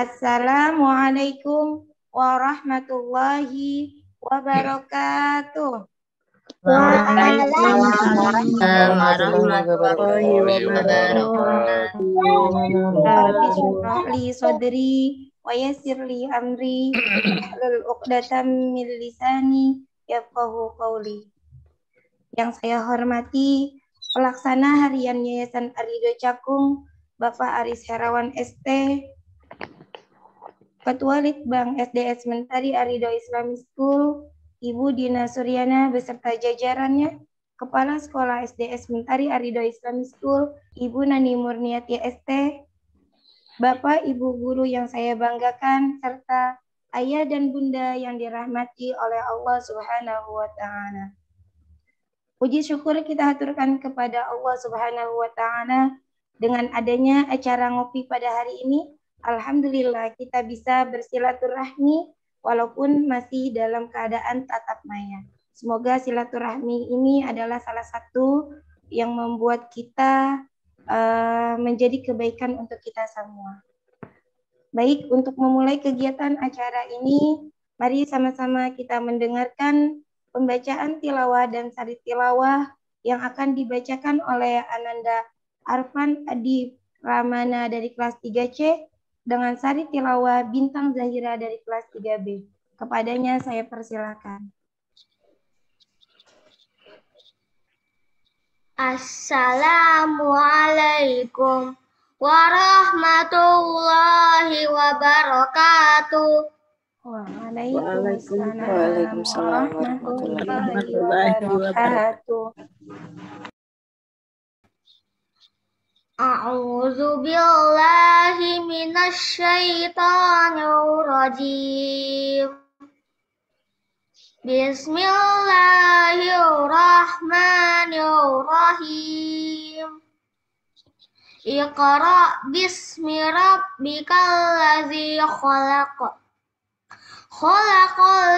Assalamualaikum warahmatullahi wabarakatuh. Waalaikumsalam warahmatullahi wabarakatuh. sodri wa yassir li amri wahlul 'uqdatam min lisani yafqahu qawli. Yang saya hormati pelaksana harian Yayasan Arido Cakung Bapak Aris Herawan ST Ketua Litbang SDS Mentari Arido Islamic School, Ibu Dina Suryana beserta jajarannya, Kepala Sekolah SDS Mentari Arido Islamic School, Ibu Nani Murniati ST, Bapak Ibu guru yang saya banggakan, serta ayah dan bunda yang dirahmati oleh Allah Subhanahu wa taala. Puji syukur kita haturkan kepada Allah Subhanahu wa taala dengan adanya acara ngopi pada hari ini Alhamdulillah kita bisa bersilaturahmi walaupun masih dalam keadaan tatap maya. Semoga silaturahmi ini adalah salah satu yang membuat kita uh, menjadi kebaikan untuk kita semua. Baik, untuk memulai kegiatan acara ini, mari sama-sama kita mendengarkan pembacaan tilawah dan sari tilawah yang akan dibacakan oleh Ananda Arfan Adi Ramana dari kelas 3C dengan Sari Tilawa Bintang Zahira dari kelas 3B. Kepadanya saya persilakan. Assalamualaikum warahmatullahi wabarakatuh. Waalaikumsalam warahmatullahi wabarakatuh. Aku bilalhi mina syaitan yu rajib Iqra Bismi Rabbi kalazir kola kok kola kok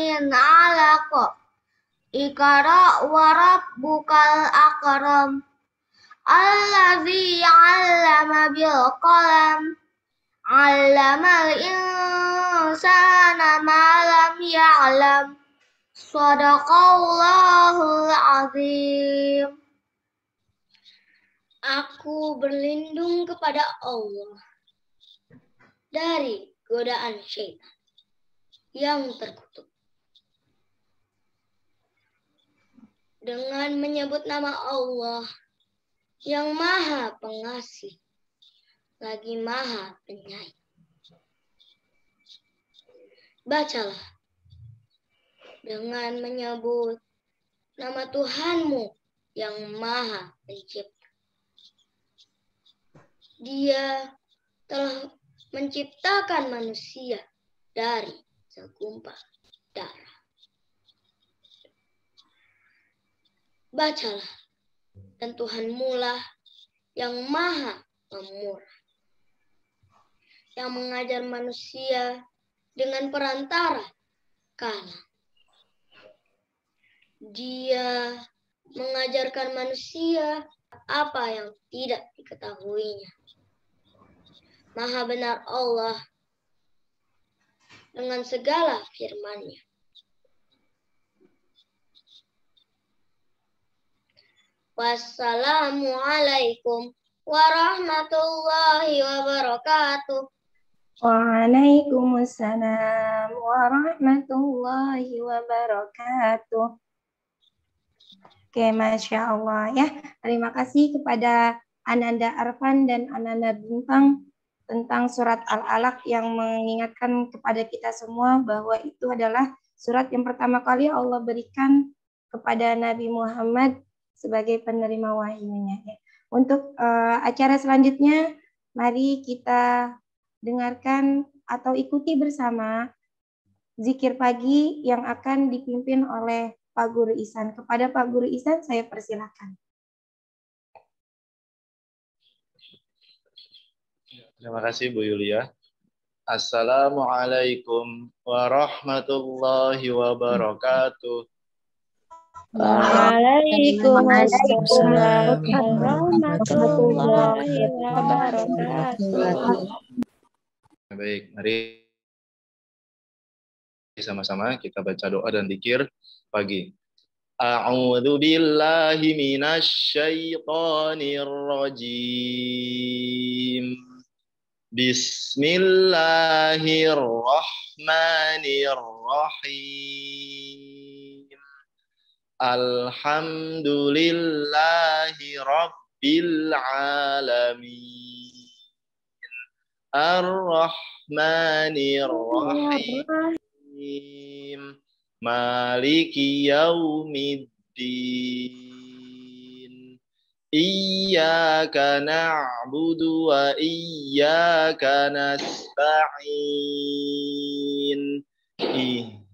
itu Ikara warab bukal akram Allazi allama bil qalam Allama insana ma lam ya'lam Sadaqallahul azim Aku berlindung kepada Allah dari godaan syaitan yang terkutuk dengan menyebut nama Allah yang maha pengasih lagi maha penyayang. Bacalah dengan menyebut nama Tuhanmu yang maha pencipta. Dia telah menciptakan manusia dari segumpal darah. bacalah, dan Tuhan Mula yang maha pemurah, yang mengajar manusia dengan perantara kala Dia mengajarkan manusia apa yang tidak diketahuinya. Maha benar Allah dengan segala firman-Nya. Wassalamualaikum warahmatullahi wabarakatuh. Waalaikumsalam warahmatullahi wabarakatuh. Oke, Masya Allah ya. Terima kasih kepada Ananda Arfan dan Ananda Bintang tentang surat Al-Alaq yang mengingatkan kepada kita semua bahwa itu adalah surat yang pertama kali Allah berikan kepada Nabi Muhammad sebagai penerima wahyunya. Ya. Untuk uh, acara selanjutnya, mari kita dengarkan atau ikuti bersama zikir pagi yang akan dipimpin oleh Pak Guru Isan. Kepada Pak Guru Isan, saya persilahkan. Terima kasih Bu Yulia. Assalamualaikum warahmatullahi wabarakatuh. Waalaikumsalam warahmatullahi wabarakatuh. Baik, mari sama-sama kita baca doa dan dikir pagi. A'udzu billahi minasyaitonir rajim. Bismillahirrahmanirrahim. Alhamdulillahi Rabbil Alamin Ar-Rahmanir-Rahim Maliki Yawmiddin Iyaka na'budu wa iyaka nasta'in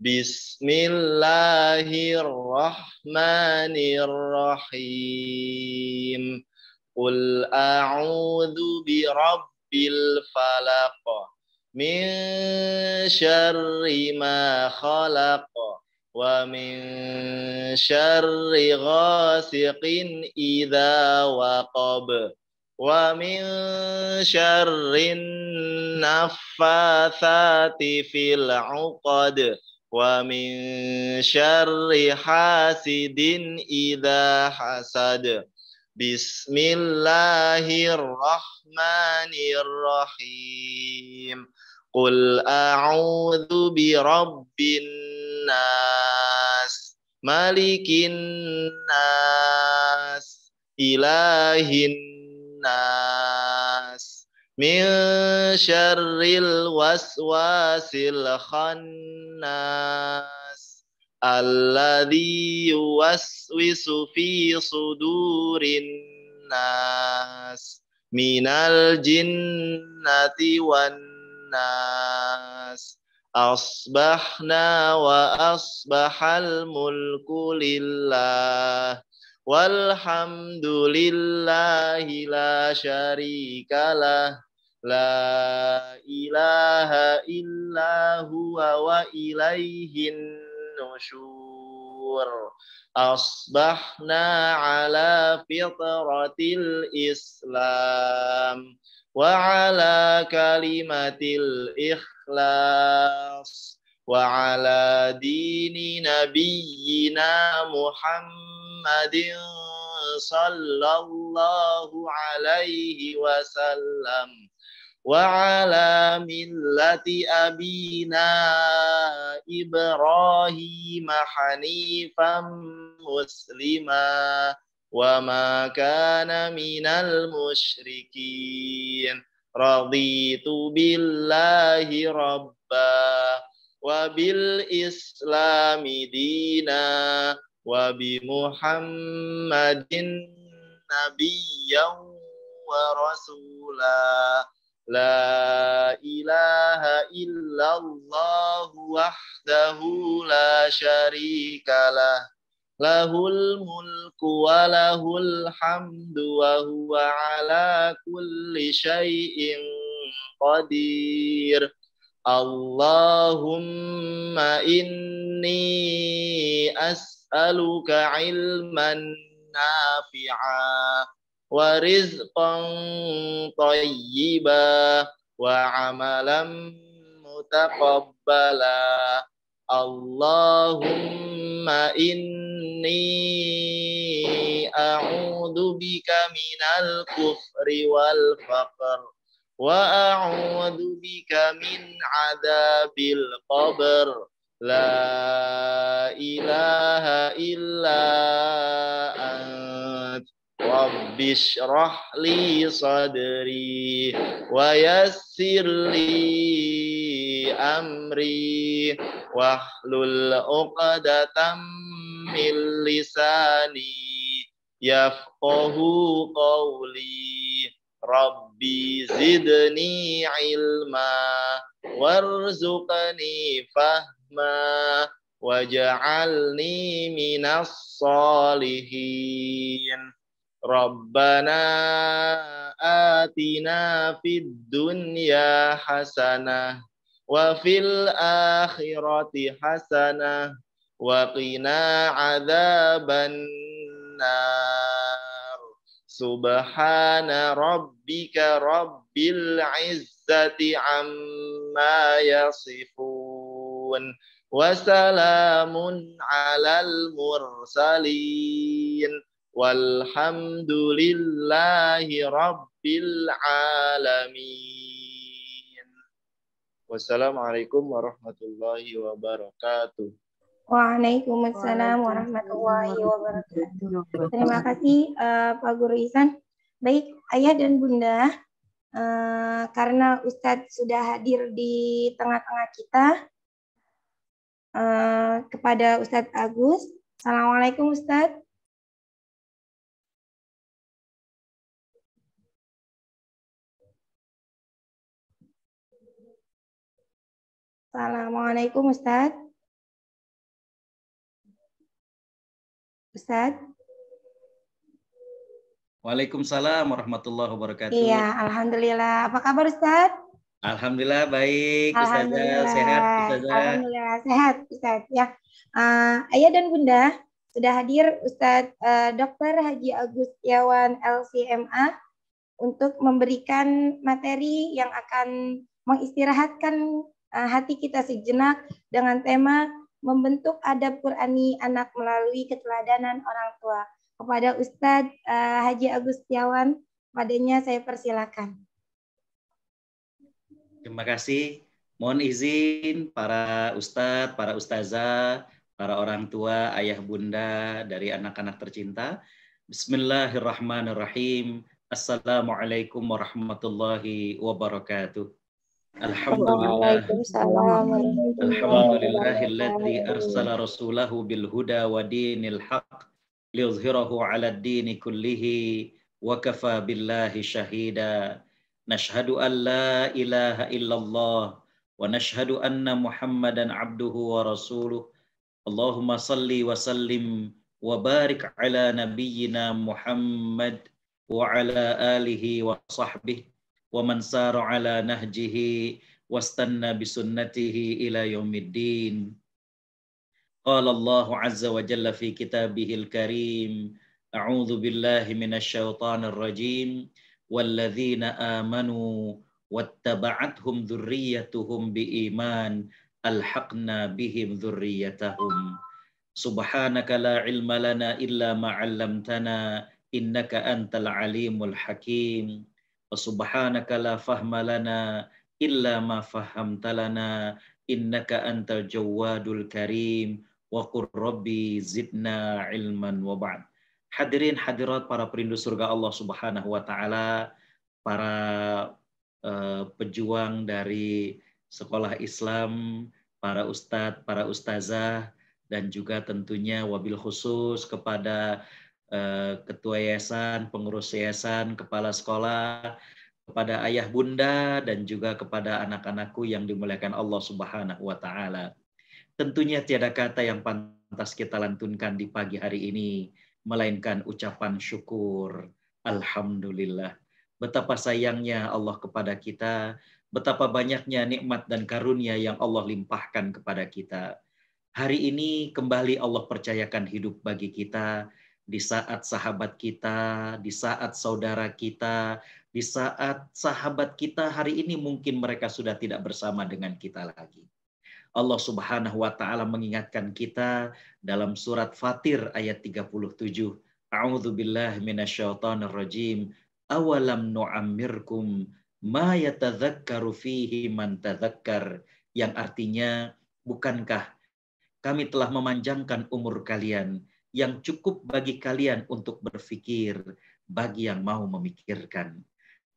بسم الله الرحمن الرحيم قل أعوذ برب الفلق من شر ما خلق ومن شر غاسق إذا وقب ومن شر النفاثات في العقد wa min syarri hasidin idza hasad bismillahirrahmanirrahim qul A'udhu bi rabbin nas malikin nas ilahin nas min syarril waswasil khannas alladhi yuwaswisu fi sudurin nas minal jinnati wan nas asbahna wa asbahal mulku lillah walhamdulillahi la syarikalah La ilaha illa huwa wa ilaihin nusyur. Asbahna ala fitratil Islam wa ala kalimatil ikhlas wa ala dini nabiyyina Muhammadin صلى الله عليه وسلم وعلى ملة أبينا إبراهيم حنيفا مسلما وما كان من المشركين رضيت بالله ربا وبالإسلام دينا wa bi Muhammadin nabiyyan wa rasula la ilaha illallah wahdahu la syarika lahul mulku wa lahul hamdu wa huwa ala kulli shay'in qadir Allahumma inni as'aluka ilman nafi'a wa rizqan tayyiba wa amalan mutaqabbala Allahumma inni a'udhu bika minal kufri wal faqr wa a'udzu bika min adzabil qabr la ilaha illa ant rabbishrah li sadri wa li amri wa hlul 'uqdatam Rabbi zidni ilma warzuqni fahma waj'alni minas salihin. Rabbana atina fid dunya hasanah wa fil akhirati hasanah wa qina adzabannar. Subhana rabbika rabbil izzati amma yasifun. Wasalamun alal mursalin. Walhamdulillahi rabbil alamin. Wassalamualaikum warahmatullahi wabarakatuh. Waalaikumsalam warahmatullahi wabarakatuh. Terima kasih uh, Pak Guru Ihsan. Baik, Ayah dan Bunda, uh, karena Ustadz sudah hadir di tengah-tengah kita, uh, kepada Ustadz Agus. Assalamualaikum Ustadz. Assalamualaikum Ustadz. Ustaz. Waalaikumsalam warahmatullahi wabarakatuh. Iya, alhamdulillah. Apa kabar Ustaz? Alhamdulillah baik, Alhamdulillah. sehat, Ustazah. Alhamdulillah sehat, Ustaz. Ya. Uh, ayah dan Bunda, sudah hadir Ustadz uh, eh, Dr. Haji Agus Yawan LCMA untuk memberikan materi yang akan mengistirahatkan uh, eh, hati kita sejenak dengan tema membentuk adab Qurani anak melalui keteladanan orang tua. Kepada Ustadz uh, Haji Agustiawan padanya saya persilakan. Terima kasih. Mohon izin para ustadz, para ustazah, para orang tua, ayah bunda dari anak-anak tercinta. Bismillahirrahmanirrahim. Assalamualaikum warahmatullahi wabarakatuh. الحمد لله الحمد لله الذي أرسل رسوله بالهدى ودين الحق ليظهره على الدين كله وكفى بالله شهيدا نشهد أن لا إله إلا الله ونشهد أن محمدا عبده ورسوله اللهم صل وسلم وبارك على نبينا محمد وعلى آله وصحبه ومن سار على نهجه واستنى بسنته إلى يوم الدين قال الله عز وجل في كتابه الكريم أعوذ بالله من الشيطان الرجيم والذين آمنوا واتبعتهم ذريتهم بإيمان ألحقنا بهم ذريتهم سبحانك لا علم لنا إلا ما علمتنا إنك أنت العليم الحكيم Subhanaka la fahma lana illa ma fahamta lana innaka antal jawadul karim wa qur rabbi zidna ilman wa ba'd. Hadirin hadirat para perindu surga Allah Subhanahu wa taala, para uh, pejuang dari sekolah Islam, para ustadz, para ustazah, dan juga tentunya wabil khusus kepada Eh, ketua yayasan, pengurus yayasan, kepala sekolah, kepada ayah bunda dan juga kepada anak-anakku yang dimuliakan Allah Subhanahu wa taala. Tentunya tiada kata yang pantas kita lantunkan di pagi hari ini melainkan ucapan syukur. Alhamdulillah. Betapa sayangnya Allah kepada kita, betapa banyaknya nikmat dan karunia yang Allah limpahkan kepada kita. Hari ini kembali Allah percayakan hidup bagi kita di saat sahabat kita, di saat saudara kita, di saat sahabat kita hari ini mungkin mereka sudah tidak bersama dengan kita lagi. Allah Subhanahu wa taala mengingatkan kita dalam surat Fatir ayat 37. A'udzubillahi minasyaitonir rajim. Awalam nu'ammirkum ma yatadzakkaru fihi man tadzakkar yang artinya bukankah kami telah memanjangkan umur kalian yang cukup bagi kalian untuk berpikir bagi yang mau memikirkan.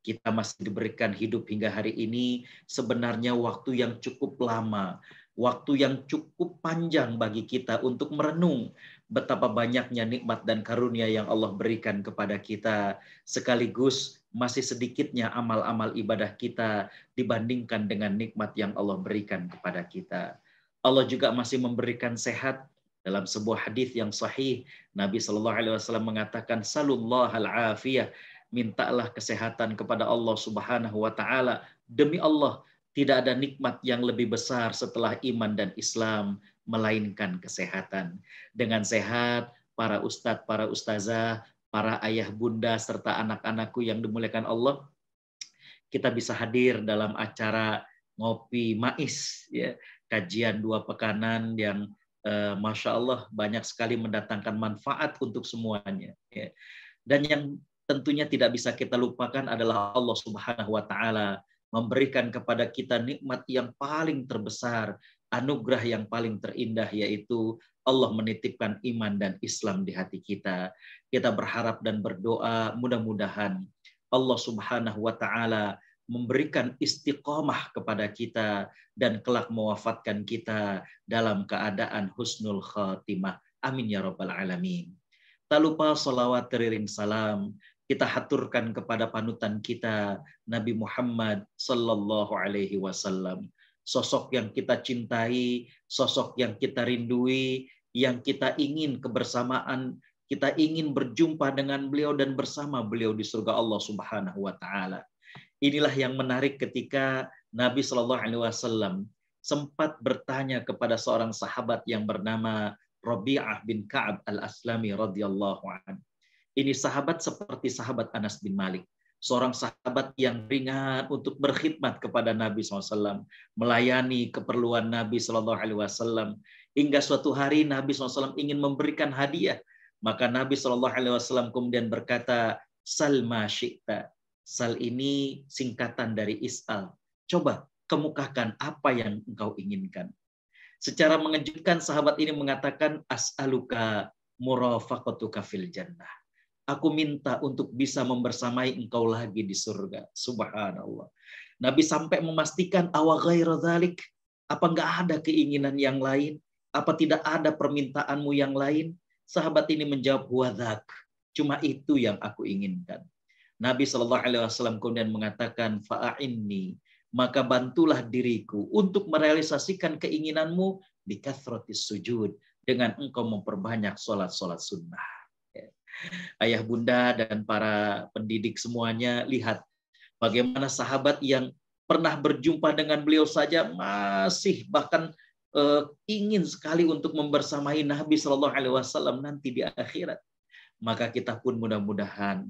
Kita masih diberikan hidup hingga hari ini sebenarnya waktu yang cukup lama, waktu yang cukup panjang bagi kita untuk merenung betapa banyaknya nikmat dan karunia yang Allah berikan kepada kita sekaligus masih sedikitnya amal-amal ibadah kita dibandingkan dengan nikmat yang Allah berikan kepada kita. Allah juga masih memberikan sehat dalam sebuah hadis yang sahih, Nabi Shallallahu Alaihi Wasallam mengatakan, Salullah al afiyah, mintalah kesehatan kepada Allah Subhanahu Wa Taala. Demi Allah, tidak ada nikmat yang lebih besar setelah iman dan Islam, melainkan kesehatan. Dengan sehat, para ustadz, para ustazah, para ayah bunda, serta anak-anakku yang dimuliakan Allah, kita bisa hadir dalam acara ngopi mais, ya, kajian dua pekanan yang Eh, masya Allah banyak sekali mendatangkan manfaat untuk semuanya. Ya. Dan yang tentunya tidak bisa kita lupakan adalah Allah Subhanahu wa taala memberikan kepada kita nikmat yang paling terbesar, anugerah yang paling terindah yaitu Allah menitipkan iman dan Islam di hati kita. Kita berharap dan berdoa mudah-mudahan Allah Subhanahu wa taala memberikan istiqomah kepada kita dan kelak mewafatkan kita dalam keadaan husnul khatimah. Amin ya rabbal alamin. Tak lupa salawat teriring salam kita haturkan kepada panutan kita Nabi Muhammad sallallahu alaihi wasallam. Sosok yang kita cintai, sosok yang kita rindui, yang kita ingin kebersamaan, kita ingin berjumpa dengan beliau dan bersama beliau di surga Allah Subhanahu wa taala. Inilah yang menarik ketika Nabi Shallallahu Alaihi Wasallam sempat bertanya kepada seorang sahabat yang bernama Rabi'ah bin Ka'ab al-Aslami radhiyallahu an. Ini sahabat seperti sahabat Anas bin Malik. Seorang sahabat yang ringan untuk berkhidmat kepada Nabi SAW. Melayani keperluan Nabi Shallallahu Alaihi Wasallam. Hingga suatu hari Nabi SAW ingin memberikan hadiah. Maka Nabi Shallallahu Alaihi Wasallam kemudian berkata, Salma syi'ta Sal ini singkatan dari is'al. Coba kemukakan apa yang engkau inginkan. Secara mengejutkan sahabat ini mengatakan as'aluka murafaqatuka fil jannah. Aku minta untuk bisa membersamai engkau lagi di surga. Subhanallah. Nabi sampai memastikan awa Apa enggak ada keinginan yang lain? Apa tidak ada permintaanmu yang lain? Sahabat ini menjawab wadak. Cuma itu yang aku inginkan. Nabi Shallallahu Alaihi Wasallam kemudian mengatakan faainni maka bantulah diriku untuk merealisasikan keinginanmu di kathrotis sujud dengan engkau memperbanyak sholat-sholat sunnah. Ya. Ayah bunda dan para pendidik semuanya lihat bagaimana sahabat yang pernah berjumpa dengan beliau saja masih bahkan uh, ingin sekali untuk membersamai Nabi Shallallahu Alaihi Wasallam nanti di akhirat. Maka kita pun mudah-mudahan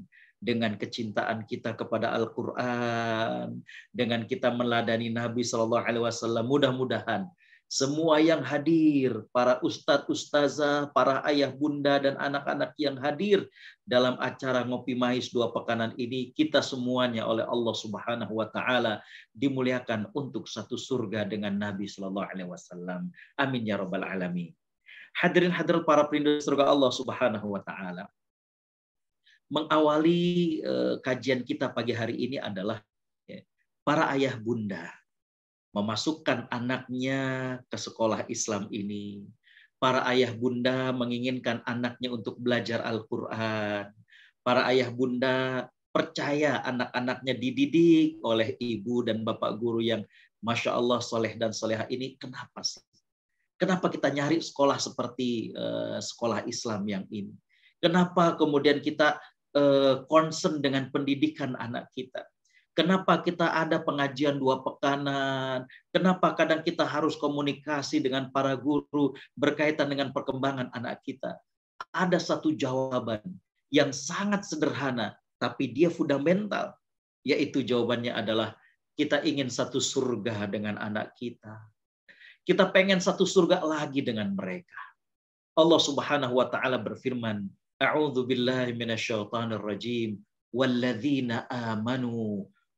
dengan kecintaan kita kepada Al-Quran, dengan kita meladani Nabi Shallallahu Alaihi Wasallam. Mudah-mudahan semua yang hadir, para ustadz, ustazah, para ayah bunda dan anak-anak yang hadir dalam acara ngopi mais dua pekanan ini, kita semuanya oleh Allah Subhanahu wa taala dimuliakan untuk satu surga dengan Nabi Shallallahu alaihi wasallam. Amin ya rabbal alamin. Hadirin hadirat para pelindung surga Allah Subhanahu wa taala mengawali eh, kajian kita pagi hari ini adalah ya, para ayah bunda memasukkan anaknya ke sekolah Islam ini. Para ayah bunda menginginkan anaknya untuk belajar Al-Quran. Para ayah bunda percaya anak-anaknya dididik oleh ibu dan bapak guru yang masya Allah soleh dan soleha ini kenapa sih? Kenapa kita nyari sekolah seperti eh, sekolah Islam yang ini? Kenapa kemudian kita Eh, concern dengan pendidikan anak kita. Kenapa kita ada pengajian dua pekanan? Kenapa kadang kita harus komunikasi dengan para guru berkaitan dengan perkembangan anak kita? Ada satu jawaban yang sangat sederhana, tapi dia fundamental, yaitu jawabannya adalah kita ingin satu surga dengan anak kita. Kita pengen satu surga lagi dengan mereka. Allah Subhanahu wa taala berfirman, بالله من الشيطان الرجيم والذين آمنوا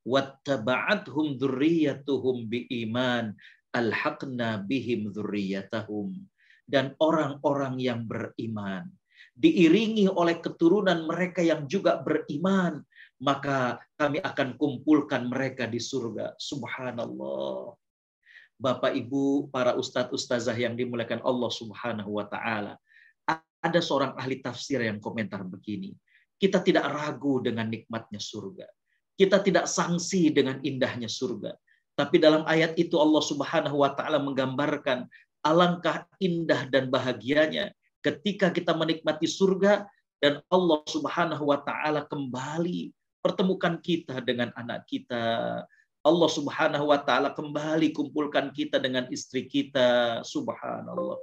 واتبعتهم ذريتهم بإيمان الحقنا بهم ذريتهم dan orang-orang yang beriman diiringi oleh keturunan mereka yang juga beriman maka kami akan kumpulkan mereka di surga subhanallah Bapak Ibu para ustadz ustazah yang dimuliakan Allah Subhanahu wa taala ada seorang ahli tafsir yang komentar begini, kita tidak ragu dengan nikmatnya surga. Kita tidak sangsi dengan indahnya surga. Tapi dalam ayat itu Allah Subhanahu wa taala menggambarkan alangkah indah dan bahagianya ketika kita menikmati surga dan Allah Subhanahu wa taala kembali pertemukan kita dengan anak kita. Allah Subhanahu wa taala kembali kumpulkan kita dengan istri kita. Subhanallah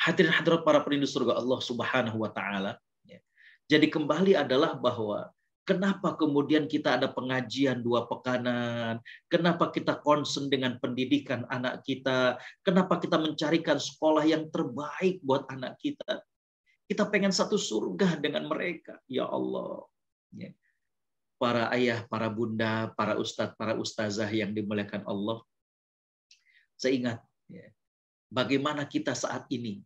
hadirin hadirat para perindu surga Allah Subhanahu wa taala. Ya. Jadi kembali adalah bahwa kenapa kemudian kita ada pengajian dua pekanan, kenapa kita konsen dengan pendidikan anak kita, kenapa kita mencarikan sekolah yang terbaik buat anak kita. Kita pengen satu surga dengan mereka, ya Allah. Ya. Para ayah, para bunda, para ustadz, para ustazah yang dimuliakan Allah. Saya ingat, ya, bagaimana kita saat ini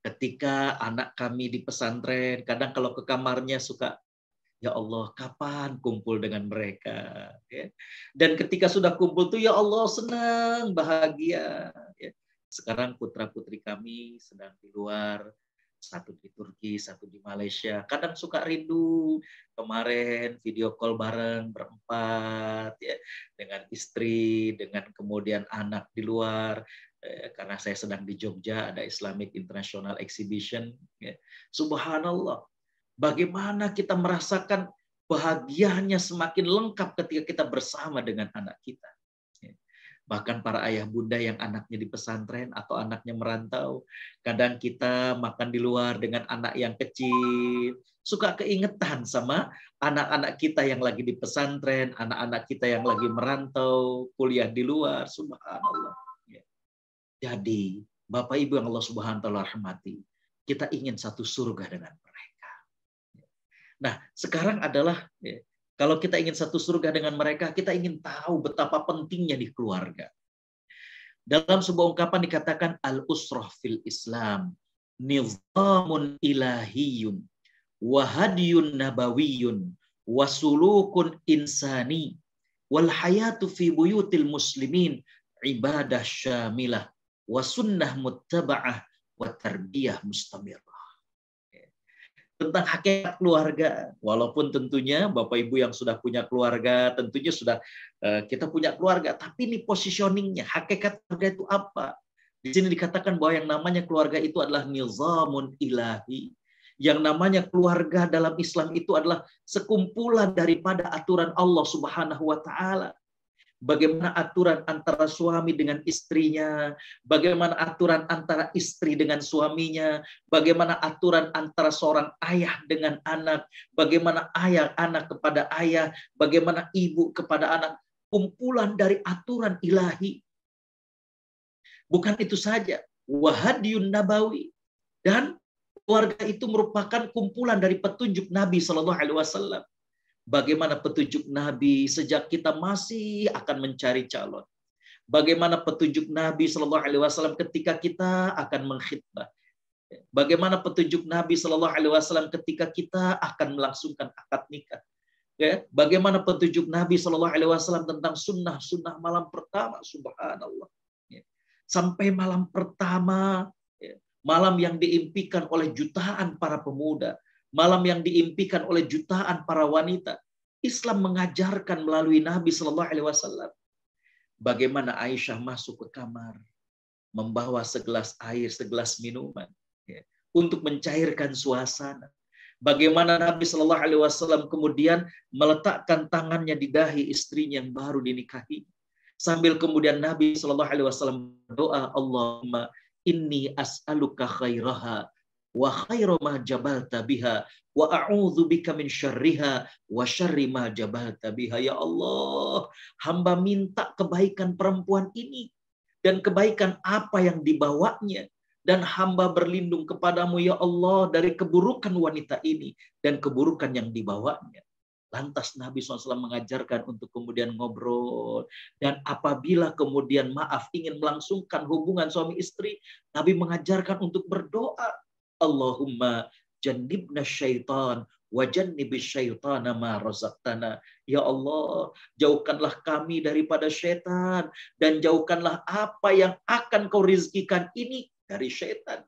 ketika anak kami di pesantren, kadang kalau ke kamarnya suka, ya Allah kapan kumpul dengan mereka. Ya. Dan ketika sudah kumpul tuh ya Allah senang, bahagia. Ya. Sekarang putra-putri kami sedang di luar, satu di Turki, satu di Malaysia. Kadang suka rindu. Kemarin video call bareng berempat ya dengan istri, dengan kemudian anak di luar. Eh, karena saya sedang di Jogja ada Islamic International Exhibition. Ya. Subhanallah, bagaimana kita merasakan bahagianya semakin lengkap ketika kita bersama dengan anak kita. Ya. Bahkan para ayah bunda yang anaknya di pesantren atau anaknya merantau, kadang kita makan di luar dengan anak yang kecil, suka keingetan sama anak-anak kita yang lagi di pesantren, anak-anak kita yang lagi merantau, kuliah di luar, subhanallah jadi, Bapak Ibu yang Allah Subhanahu wa taala rahmati, kita ingin satu surga dengan mereka. Nah, sekarang adalah ya, kalau kita ingin satu surga dengan mereka, kita ingin tahu betapa pentingnya di keluarga. Dalam sebuah ungkapan dikatakan al-usrah fil Islam nizamun ilahiyun wahadyun nabawiyun wasulukun insani wal hayatu fi buyutil muslimin ibadah syamilah wa sunnah muttaba'ah wa tarbiyah mustamirah. Tentang hakikat keluarga, walaupun tentunya Bapak Ibu yang sudah punya keluarga, tentunya sudah eh, kita punya keluarga, tapi ini positioningnya, hakikat keluarga itu apa? Di sini dikatakan bahwa yang namanya keluarga itu adalah nizamun ilahi. Yang namanya keluarga dalam Islam itu adalah sekumpulan daripada aturan Allah Subhanahu wa taala bagaimana aturan antara suami dengan istrinya, bagaimana aturan antara istri dengan suaminya, bagaimana aturan antara seorang ayah dengan anak, bagaimana ayah anak kepada ayah, bagaimana ibu kepada anak, kumpulan dari aturan ilahi. Bukan itu saja, wahadiyun nabawi dan keluarga itu merupakan kumpulan dari petunjuk Nabi Shallallahu Alaihi Wasallam bagaimana petunjuk Nabi sejak kita masih akan mencari calon. Bagaimana petunjuk Nabi Shallallahu Alaihi Wasallam ketika kita akan mengkhidmat. Bagaimana petunjuk Nabi Shallallahu Alaihi Wasallam ketika kita akan melangsungkan akad nikah. Ya, bagaimana petunjuk Nabi Shallallahu Alaihi Wasallam tentang sunnah sunnah malam pertama, Subhanallah. Ya, sampai malam pertama, ya, malam yang diimpikan oleh jutaan para pemuda, malam yang diimpikan oleh jutaan para wanita. Islam mengajarkan melalui Nabi Shallallahu Alaihi Wasallam bagaimana Aisyah masuk ke kamar membawa segelas air, segelas minuman ya, untuk mencairkan suasana. Bagaimana Nabi Shallallahu Alaihi Wasallam kemudian meletakkan tangannya di dahi istrinya yang baru dinikahi, sambil kemudian Nabi Shallallahu Alaihi Wasallam berdoa, Allahumma inni as'aluka khairaha wa khairu ma jabalta biha wa a'udzu bika min syarriha wa syarri ma jabalta biha ya Allah hamba minta kebaikan perempuan ini dan kebaikan apa yang dibawanya dan hamba berlindung kepadamu ya Allah dari keburukan wanita ini dan keburukan yang dibawanya Lantas Nabi SAW mengajarkan untuk kemudian ngobrol. Dan apabila kemudian maaf ingin melangsungkan hubungan suami istri, Nabi mengajarkan untuk berdoa. Allahumma jannibna syaitan wa jannibis syaitana ma razaqtana. Ya Allah, jauhkanlah kami daripada syaitan dan jauhkanlah apa yang akan kau rizkikan ini dari syaitan.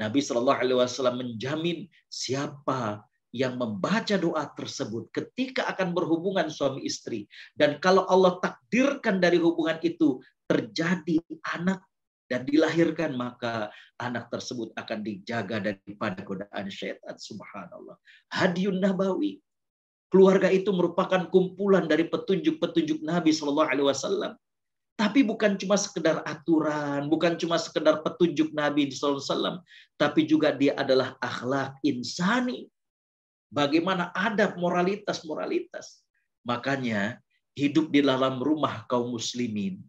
Nabi Shallallahu Alaihi Wasallam menjamin siapa yang membaca doa tersebut ketika akan berhubungan suami istri dan kalau Allah takdirkan dari hubungan itu terjadi anak dan dilahirkan maka anak tersebut akan dijaga daripada godaan syaitan subhanallah hadiyun nabawi keluarga itu merupakan kumpulan dari petunjuk-petunjuk Nabi Shallallahu alaihi wasallam tapi bukan cuma sekedar aturan, bukan cuma sekedar petunjuk Nabi SAW, tapi juga dia adalah akhlak insani. Bagaimana adab moralitas-moralitas. Makanya hidup di dalam rumah kaum muslimin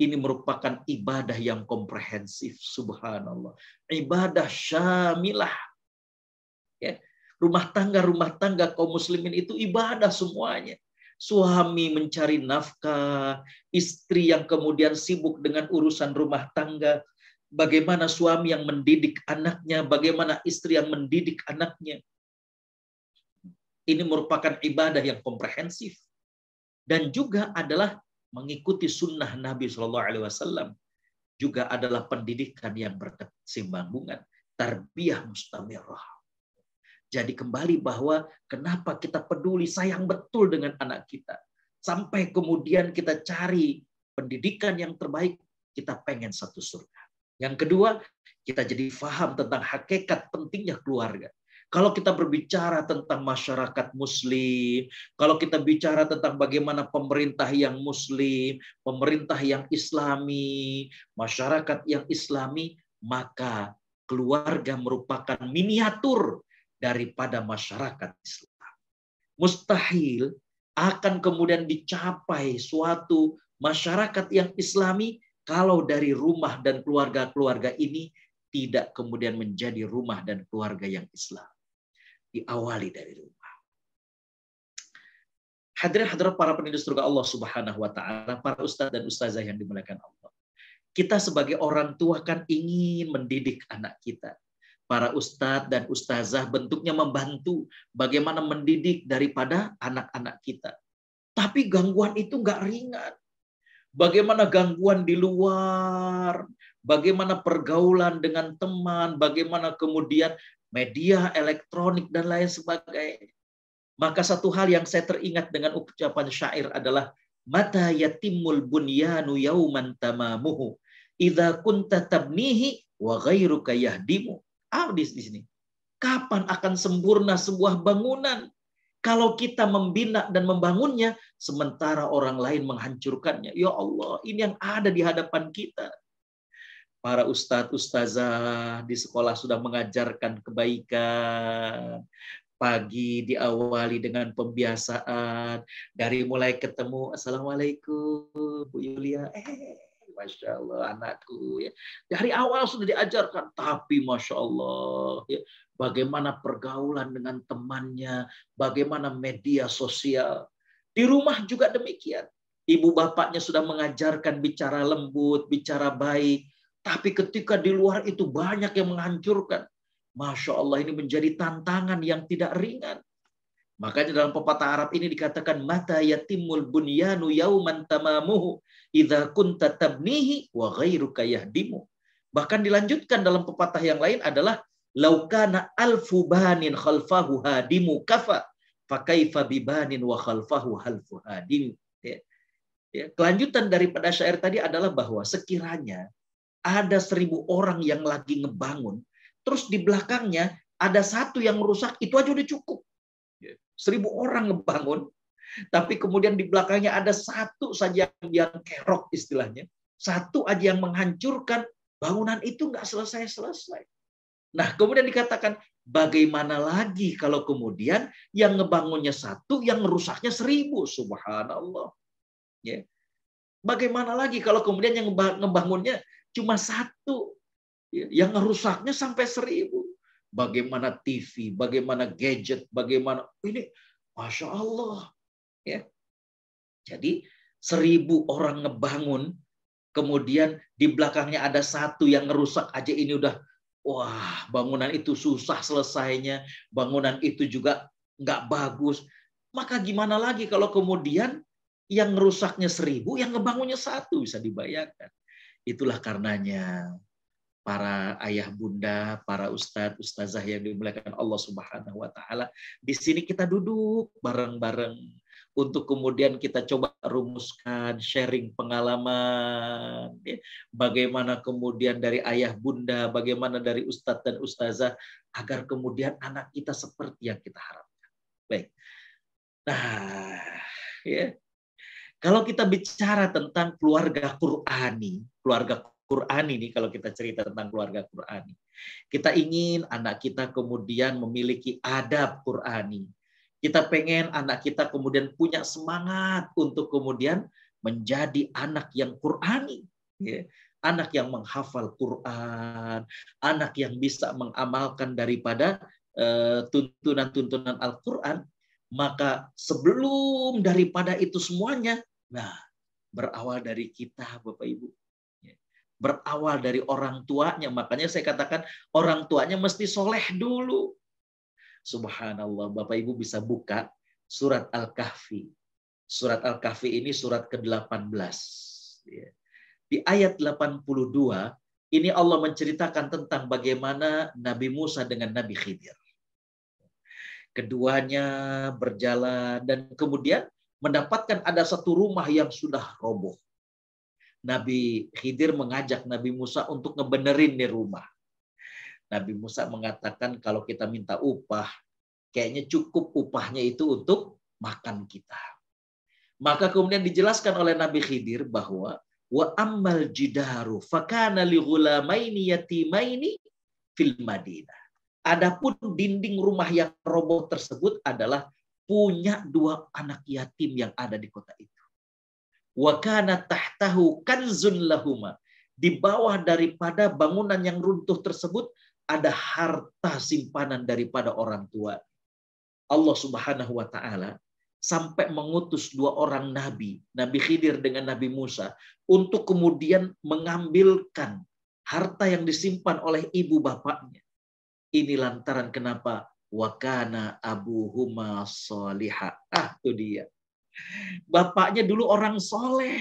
ini merupakan ibadah yang komprehensif, subhanallah. Ibadah syamilah. Ya. Rumah tangga-rumah tangga kaum muslimin itu ibadah semuanya. Suami mencari nafkah, istri yang kemudian sibuk dengan urusan rumah tangga, bagaimana suami yang mendidik anaknya, bagaimana istri yang mendidik anaknya. Ini merupakan ibadah yang komprehensif dan juga adalah mengikuti sunnah Nabi Shallallahu Alaihi Wasallam juga adalah pendidikan yang berkesimbangan, tarbiyah mustamirah. Jadi kembali bahwa kenapa kita peduli sayang betul dengan anak kita. Sampai kemudian kita cari pendidikan yang terbaik, kita pengen satu surga. Yang kedua, kita jadi faham tentang hakikat pentingnya keluarga. Kalau kita berbicara tentang masyarakat muslim, kalau kita bicara tentang bagaimana pemerintah yang muslim, pemerintah yang islami, masyarakat yang islami, maka keluarga merupakan miniatur daripada masyarakat Islam. Mustahil akan kemudian dicapai suatu masyarakat yang islami kalau dari rumah dan keluarga-keluarga ini tidak kemudian menjadi rumah dan keluarga yang Islam diawali dari rumah. Hadirin hadirat para penindu surga Allah Subhanahu wa taala, para ustadz dan ustazah yang dimuliakan Allah. Kita sebagai orang tua kan ingin mendidik anak kita. Para ustadz dan ustazah bentuknya membantu bagaimana mendidik daripada anak-anak kita. Tapi gangguan itu nggak ringan. Bagaimana gangguan di luar, bagaimana pergaulan dengan teman, bagaimana kemudian media elektronik dan lain sebagainya. Maka satu hal yang saya teringat dengan ucapan syair adalah mata yatimul bunyanu yauman tamamuhu idza kunta tabnihi wa ghairuka yahdimu. Abis ah, di sini. Kapan akan sempurna sebuah bangunan kalau kita membina dan membangunnya sementara orang lain menghancurkannya? Ya Allah, ini yang ada di hadapan kita para ustadz ustazah di sekolah sudah mengajarkan kebaikan pagi diawali dengan pembiasaan dari mulai ketemu assalamualaikum bu Yulia eh masya Allah anakku ya dari awal sudah diajarkan tapi masya Allah ya bagaimana pergaulan dengan temannya bagaimana media sosial di rumah juga demikian ibu bapaknya sudah mengajarkan bicara lembut bicara baik tapi ketika di luar itu banyak yang menghancurkan. Masya Allah ini menjadi tantangan yang tidak ringan. Makanya dalam pepatah Arab ini dikatakan mata yatimul bunyanu yauman tamamuhu idza kunta tabnihi wa ghairuka yahdimu. Bahkan dilanjutkan dalam pepatah yang lain adalah laukana alfu banin khalfahu hadimu kafa fakaifa bibanin wa khalfahu halfu hadim. Ya. Ya, kelanjutan daripada syair tadi adalah bahwa sekiranya ada seribu orang yang lagi ngebangun, terus di belakangnya ada satu yang rusak, itu aja udah cukup. Seribu orang ngebangun, tapi kemudian di belakangnya ada satu saja yang kerok istilahnya, satu aja yang menghancurkan, bangunan itu nggak selesai-selesai. Nah, kemudian dikatakan, bagaimana lagi kalau kemudian yang ngebangunnya satu, yang rusaknya seribu, subhanallah. Ya. Bagaimana lagi kalau kemudian yang ngebangunnya cuma satu. Ya, yang rusaknya sampai seribu. Bagaimana TV, bagaimana gadget, bagaimana ini, masya Allah. Ya. Jadi seribu orang ngebangun, kemudian di belakangnya ada satu yang ngerusak aja ini udah wah bangunan itu susah selesainya, bangunan itu juga nggak bagus. Maka gimana lagi kalau kemudian yang rusaknya seribu, yang ngebangunnya satu bisa dibayangkan. Itulah karenanya para ayah bunda, para ustadz, ustazah yang dimuliakan Allah Subhanahu wa taala. Di sini kita duduk bareng-bareng untuk kemudian kita coba rumuskan sharing pengalaman ya. bagaimana kemudian dari ayah bunda, bagaimana dari ustadz dan ustazah agar kemudian anak kita seperti yang kita harapkan. Baik. Nah, ya. Kalau kita bicara tentang keluarga Qur'ani, keluarga Qur'ani nih kalau kita cerita tentang keluarga Qur'ani. Kita ingin anak kita kemudian memiliki adab Qur'ani. Kita pengen anak kita kemudian punya semangat untuk kemudian menjadi anak yang Qur'ani. Ya anak yang menghafal Quran, anak yang bisa mengamalkan daripada eh, tuntunan-tuntunan Al-Quran, maka sebelum daripada itu semuanya, Nah, berawal dari kita, Bapak Ibu. Ya. Berawal dari orang tuanya. Makanya saya katakan orang tuanya mesti soleh dulu. Subhanallah, Bapak Ibu bisa buka surat Al-Kahfi. Surat Al-Kahfi ini surat ke-18. Ya. Di ayat 82, ini Allah menceritakan tentang bagaimana Nabi Musa dengan Nabi Khidir keduanya berjalan dan kemudian mendapatkan ada satu rumah yang sudah roboh. Nabi Khidir mengajak Nabi Musa untuk ngebenerin nih rumah. Nabi Musa mengatakan kalau kita minta upah, kayaknya cukup upahnya itu untuk makan kita. Maka kemudian dijelaskan oleh Nabi Khidir bahwa wa ammal jidaru fakana li ghulamaini yatimaini fil Madinah. Adapun dinding rumah yang roboh tersebut adalah punya dua anak yatim yang ada di kota itu. Wakana tahtahu kanzun lahuma. Di bawah daripada bangunan yang runtuh tersebut ada harta simpanan daripada orang tua. Allah Subhanahu wa taala sampai mengutus dua orang nabi, Nabi Khidir dengan Nabi Musa untuk kemudian mengambilkan harta yang disimpan oleh ibu bapaknya. Ini lantaran kenapa Wakana Abu huma soliha. Ah, itu dia. Bapaknya dulu orang soleh.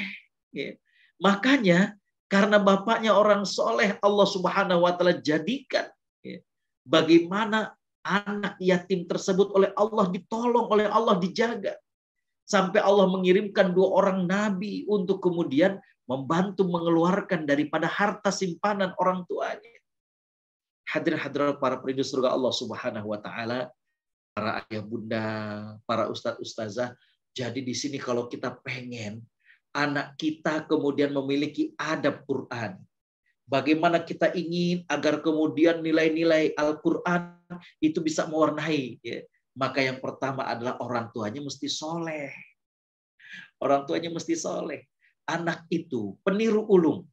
Ya. Makanya karena bapaknya orang soleh, Allah subhanahu wa ta'ala jadikan. Ya. Bagaimana anak yatim tersebut oleh Allah ditolong, oleh Allah dijaga. Sampai Allah mengirimkan dua orang nabi untuk kemudian membantu mengeluarkan daripada harta simpanan orang tuanya hadirin hadirat para perindu surga Allah Subhanahu wa taala, para ayah bunda, para ustadz ustazah. Jadi di sini kalau kita pengen anak kita kemudian memiliki adab Quran. Bagaimana kita ingin agar kemudian nilai-nilai Al-Quran itu bisa mewarnai. Ya. Maka yang pertama adalah orang tuanya mesti soleh. Orang tuanya mesti soleh. Anak itu peniru ulung.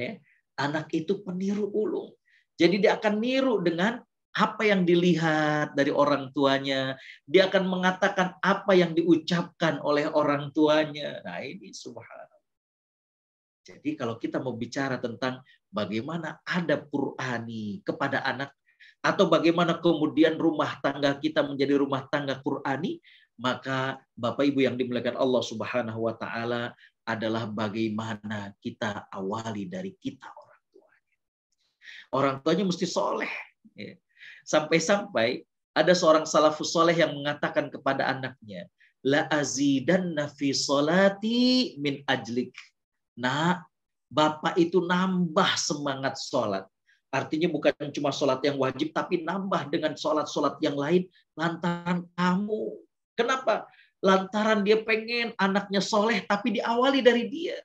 Ya. Anak itu peniru ulung. Jadi dia akan niru dengan apa yang dilihat dari orang tuanya, dia akan mengatakan apa yang diucapkan oleh orang tuanya. Nah, ini subhanallah. Jadi kalau kita mau bicara tentang bagaimana ada Qur'ani kepada anak atau bagaimana kemudian rumah tangga kita menjadi rumah tangga Qur'ani, maka Bapak Ibu yang dimuliakan Allah Subhanahu wa taala adalah bagaimana kita awali dari kita Orang tuanya mesti soleh. Ya. Sampai-sampai ada seorang salafus soleh yang mengatakan kepada anaknya, La azidan nafi solati min ajlik. Nah, Bapak itu nambah semangat sholat. Artinya bukan cuma sholat yang wajib, tapi nambah dengan sholat-sholat yang lain lantaran kamu. Kenapa? Lantaran dia pengen anaknya soleh, tapi diawali dari dia.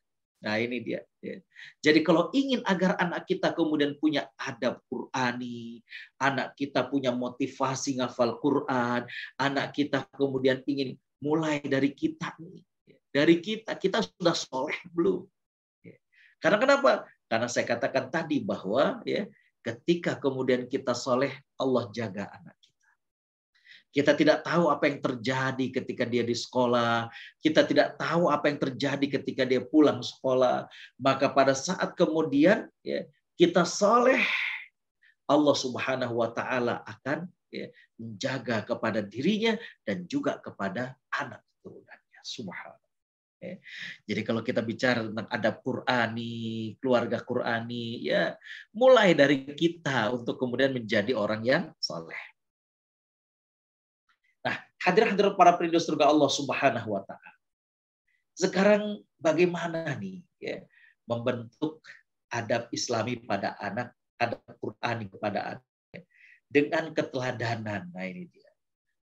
Nah ini dia. Ya. Jadi kalau ingin agar anak kita kemudian punya adab Qurani, anak kita punya motivasi ngafal Quran, anak kita kemudian ingin mulai dari kita nih. Ya. Dari kita, kita sudah soleh belum? Ya. Karena kenapa? Karena saya katakan tadi bahwa ya ketika kemudian kita soleh, Allah jaga anak kita tidak tahu apa yang terjadi ketika dia di sekolah. Kita tidak tahu apa yang terjadi ketika dia pulang sekolah. Maka pada saat kemudian ya, kita soleh, Allah Subhanahu Wa Taala akan ya, menjaga kepada dirinya dan juga kepada anak turunannya. Subhanallah. Ya. Jadi kalau kita bicara tentang adab Qurani, keluarga Qurani, ya mulai dari kita untuk kemudian menjadi orang yang soleh. Hadir-hadir para perindu surga Allah Subhanahu wa taala. Sekarang bagaimana nih ya, membentuk adab Islami pada anak, adab Qurani kepada anak ya, dengan keteladanan. Nah ini dia.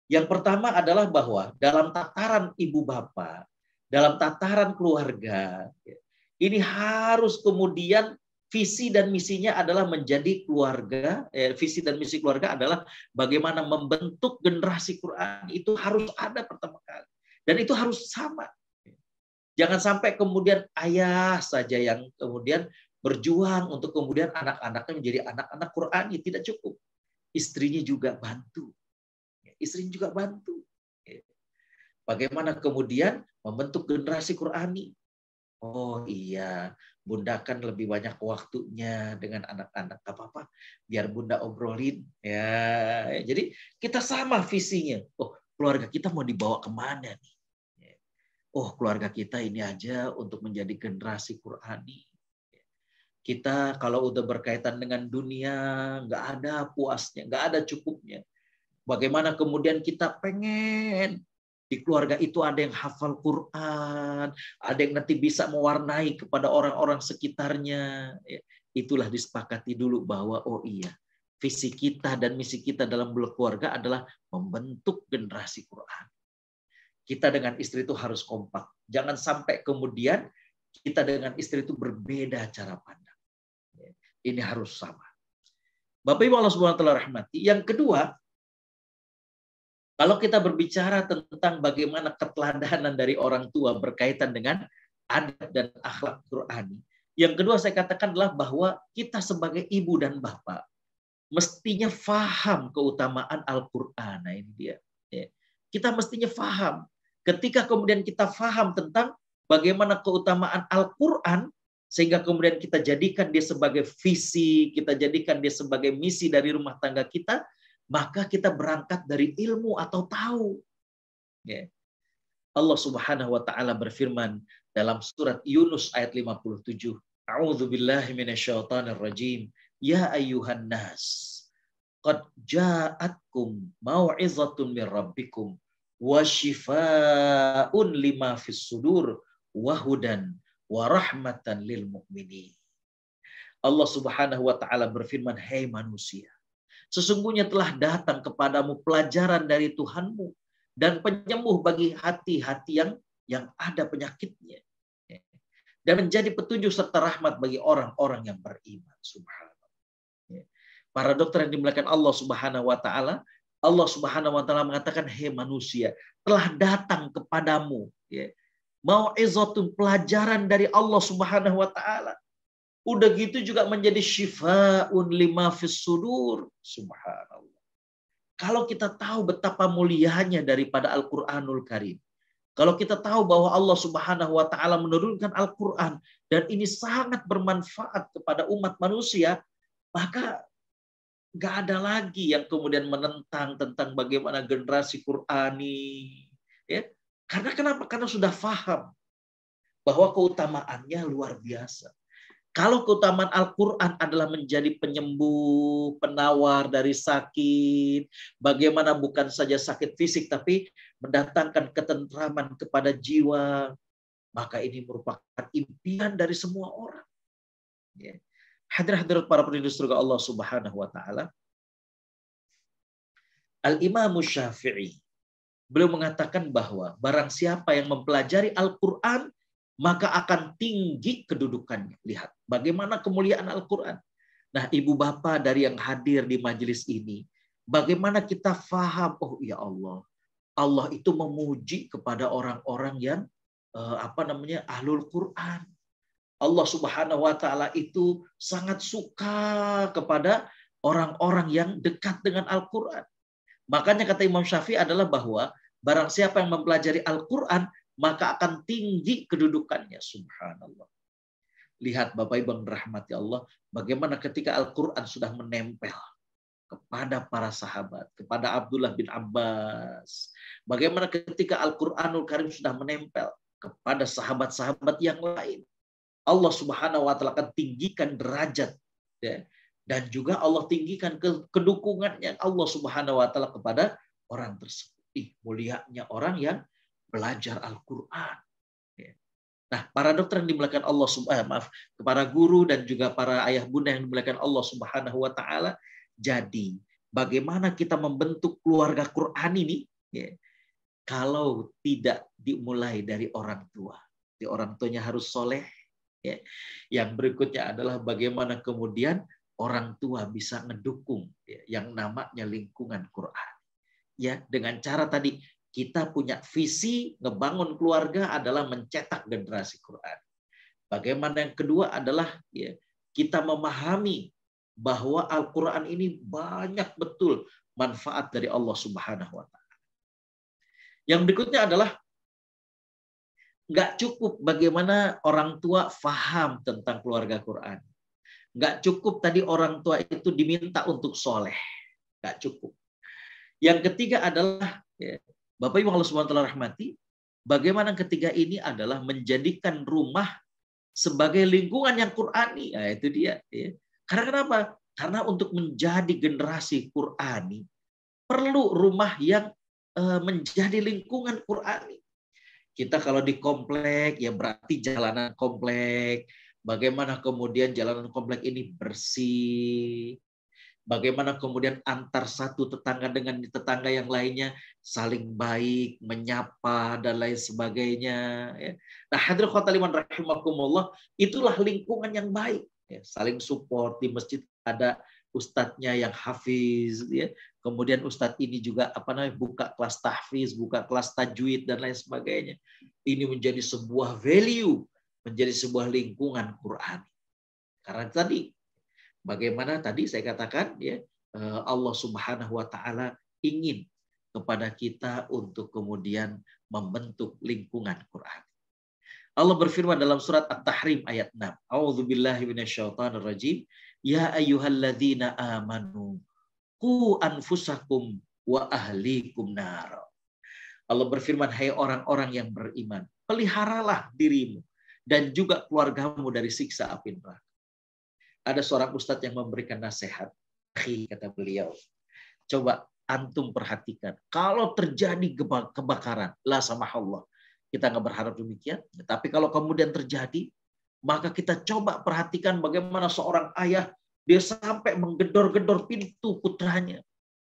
Yang pertama adalah bahwa dalam tataran ibu bapak, dalam tataran keluarga, ya, ini harus kemudian visi dan misinya adalah menjadi keluarga, eh, visi dan misi keluarga adalah bagaimana membentuk generasi Quran itu harus ada pertama kali. Dan itu harus sama. Jangan sampai kemudian ayah saja yang kemudian berjuang untuk kemudian anak-anaknya menjadi anak-anak Quran ya tidak cukup. Istrinya juga bantu. Ya, istrinya juga bantu. Ya. Bagaimana kemudian membentuk generasi Qurani. Oh iya, Bunda kan lebih banyak waktunya dengan anak-anak. apa-apa, biar Bunda obrolin. Ya, ya, jadi kita sama visinya. Oh, keluarga kita mau dibawa kemana nih? Ya. Oh, keluarga kita ini aja untuk menjadi generasi Qurani. Ya. Kita kalau udah berkaitan dengan dunia, nggak ada puasnya, nggak ada cukupnya. Bagaimana kemudian kita pengen di keluarga itu ada yang hafal Quran, ada yang nanti bisa mewarnai kepada orang-orang sekitarnya. Ya, itulah disepakati dulu bahwa oh iya, visi kita dan misi kita dalam keluarga adalah membentuk generasi Quran. Kita dengan istri itu harus kompak. Jangan sampai kemudian kita dengan istri itu berbeda cara pandang. Ya, ini harus sama. Bapak Ibu Allah Subhanahu wa taala rahmati. Yang kedua, kalau kita berbicara tentang bagaimana keteladanan dari orang tua berkaitan dengan adab dan akhlak Quran, yang kedua saya katakan adalah bahwa kita sebagai ibu dan bapak mestinya faham keutamaan Al-Quran. Nah ini dia. Ya. Kita mestinya faham. Ketika kemudian kita faham tentang bagaimana keutamaan Al-Quran, sehingga kemudian kita jadikan dia sebagai visi, kita jadikan dia sebagai misi dari rumah tangga kita, maka kita berangkat dari ilmu atau tahu. Ya. Allah Subhanahu wa taala berfirman dalam surat Yunus ayat 57, A'udzubillahi minasyaitonir rajim. Ya ayyuhan nas, qad ja'atkum mau'izatun mir rabbikum wa shifaa'un lima fis sudur wa hudan wa rahmatan lil mu'minin. Allah Subhanahu wa taala berfirman, "Hey manusia, Sesungguhnya telah datang kepadamu pelajaran dari Tuhanmu dan penyembuh bagi hati-hati yang yang ada penyakitnya dan menjadi petunjuk serta rahmat bagi orang-orang yang beriman. Subhanallah. Para dokter yang dimuliakan Allah Subhanahu wa taala, Allah Subhanahu wa taala mengatakan, "Hei manusia, telah datang kepadamu ya, mau ezotun pelajaran dari Allah Subhanahu wa taala Udah gitu juga menjadi syifa'un lima fis Subhanallah. Kalau kita tahu betapa mulianya daripada Al-Quranul Karim. Kalau kita tahu bahwa Allah Subhanahu wa taala menurunkan Al-Qur'an dan ini sangat bermanfaat kepada umat manusia, maka nggak ada lagi yang kemudian menentang tentang bagaimana generasi Qur'ani, ya. Karena kenapa? Karena sudah faham bahwa keutamaannya luar biasa. Kalau keutamaan Al-Quran adalah menjadi penyembuh, penawar dari sakit, bagaimana bukan saja sakit fisik, tapi mendatangkan ketentraman kepada jiwa, maka ini merupakan impian dari semua orang. Ya. hadir para penduduk surga Allah Subhanahu wa Ta'ala. Al-Imam Syafi'i beliau mengatakan bahwa barang siapa yang mempelajari Al-Quran maka akan tinggi kedudukannya. Lihat bagaimana kemuliaan Al-Quran. Nah, ibu bapak dari yang hadir di majelis ini, bagaimana kita faham, oh ya Allah, Allah itu memuji kepada orang-orang yang eh, apa namanya ahlul Quran. Allah Subhanahu wa taala itu sangat suka kepada orang-orang yang dekat dengan Al-Qur'an. Makanya kata Imam Syafi'i adalah bahwa barang siapa yang mempelajari Al-Qur'an maka akan tinggi kedudukannya. Subhanallah. Lihat Bapak Ibu rahmati Allah, bagaimana ketika Al-Quran sudah menempel kepada para sahabat, kepada Abdullah bin Abbas. Bagaimana ketika Al-Quranul Karim sudah menempel kepada sahabat-sahabat yang lain. Allah subhanahu wa ta'ala akan tinggikan derajat. Ya. Dan juga Allah tinggikan kedukungannya Allah subhanahu wa ta'ala kepada orang tersebut. Ih, mulianya orang yang belajar Al-Quran. Ya. Nah, para dokter yang dimuliakan Allah Subhanahu eh, maaf, para guru dan juga para ayah bunda yang dimuliakan Allah Subhanahu wa taala. Jadi, bagaimana kita membentuk keluarga Quran ini ya, kalau tidak dimulai dari orang tua. Di orang tuanya harus soleh. Ya. Yang berikutnya adalah bagaimana kemudian orang tua bisa mendukung ya, yang namanya lingkungan Quran. Ya, dengan cara tadi kita punya visi ngebangun keluarga adalah mencetak generasi Quran. Bagaimana yang kedua adalah ya, kita memahami bahwa Al-Quran ini banyak betul manfaat dari Allah Subhanahu wa Ta'ala. Yang berikutnya adalah nggak cukup bagaimana orang tua faham tentang keluarga Quran. Nggak cukup tadi orang tua itu diminta untuk soleh. Nggak cukup. Yang ketiga adalah ya, Bapak Ibu Allah SWT rahmati, bagaimana ketiga ini adalah menjadikan rumah sebagai lingkungan yang Qurani. Nah, itu dia. Ya. Karena kenapa? Karena untuk menjadi generasi Qurani, perlu rumah yang eh, menjadi lingkungan Qurani. Kita kalau di komplek, ya berarti jalanan komplek. Bagaimana kemudian jalanan komplek ini bersih, Bagaimana kemudian antar satu tetangga dengan tetangga yang lainnya saling baik, menyapa dan lain sebagainya. Ya. Nah, hadir khotaliman rahimakumullah, itulah lingkungan yang baik. Ya. Saling support di masjid ada ustadznya yang hafiz, ya. kemudian ustadz ini juga apa namanya buka kelas tahfiz, buka kelas tajwid dan lain sebagainya. Ini menjadi sebuah value, menjadi sebuah lingkungan Quran. Karena tadi Bagaimana tadi saya katakan ya eh, Allah Subhanahu wa taala ingin kepada kita untuk kemudian membentuk lingkungan Quran. Allah berfirman dalam surat At-Tahrim ayat 6. A'udzubillahi minasyaitonir rajim. Ya ayyuhalladzina amanu qu anfusakum wa ahlikum nar. Allah berfirman, "Hai hey orang-orang yang beriman, peliharalah dirimu dan juga keluargamu dari siksa api neraka." ada seorang ustadz yang memberikan nasihat. Hi, kata beliau, coba antum perhatikan. Kalau terjadi kebakaran, lah sama Allah. Kita nggak berharap demikian. Tapi kalau kemudian terjadi, maka kita coba perhatikan bagaimana seorang ayah dia sampai menggedor-gedor pintu putranya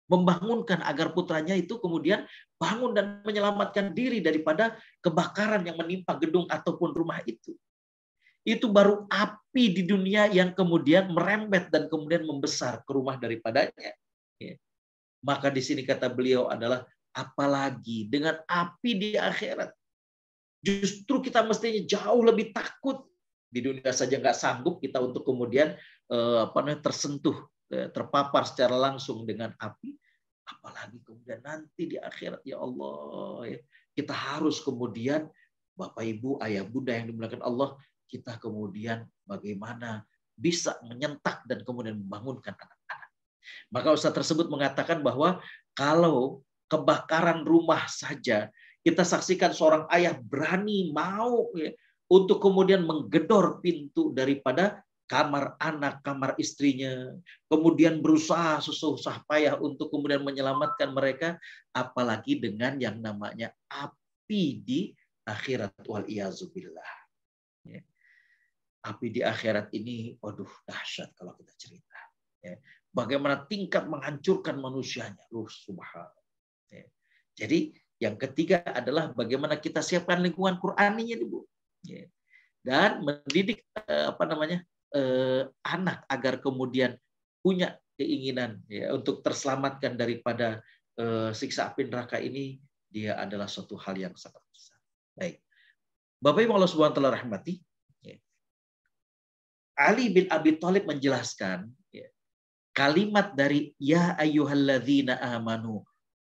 membangunkan agar putranya itu kemudian bangun dan menyelamatkan diri daripada kebakaran yang menimpa gedung ataupun rumah itu itu baru api di dunia yang kemudian merembet dan kemudian membesar ke rumah daripadanya. Ya. Maka di sini kata beliau adalah apalagi dengan api di akhirat. Justru kita mestinya jauh lebih takut di dunia saja nggak sanggup kita untuk kemudian eh, apa namanya tersentuh ya, terpapar secara langsung dengan api apalagi kemudian nanti di akhirat ya Allah ya, kita harus kemudian Bapak Ibu, ayah bunda yang dimuliakan Allah kita kemudian bagaimana bisa menyentak dan kemudian membangunkan anak-anak. Maka Ustadz tersebut mengatakan bahwa kalau kebakaran rumah saja kita saksikan seorang ayah berani mau ya, untuk kemudian menggedor pintu daripada kamar anak, kamar istrinya, kemudian berusaha susah payah untuk kemudian menyelamatkan mereka, apalagi dengan yang namanya api di akhirat wal iazubillah. Tapi di akhirat ini, waduh dahsyat kalau kita cerita. Ya. Bagaimana tingkat menghancurkan manusianya. Ruh subhanallah. Ya. Jadi yang ketiga adalah bagaimana kita siapkan lingkungan Quraninya, Bu. Ya. Dan mendidik eh, apa namanya eh, anak agar kemudian punya keinginan ya, untuk terselamatkan daripada eh, siksa api neraka ini dia adalah suatu hal yang sangat besar. Baik. Bapak Ibu Allah Subhanahu wa taala rahmati, Ali bin Abi Thalib menjelaskan ya, kalimat dari ya ayyuhalladzina amanu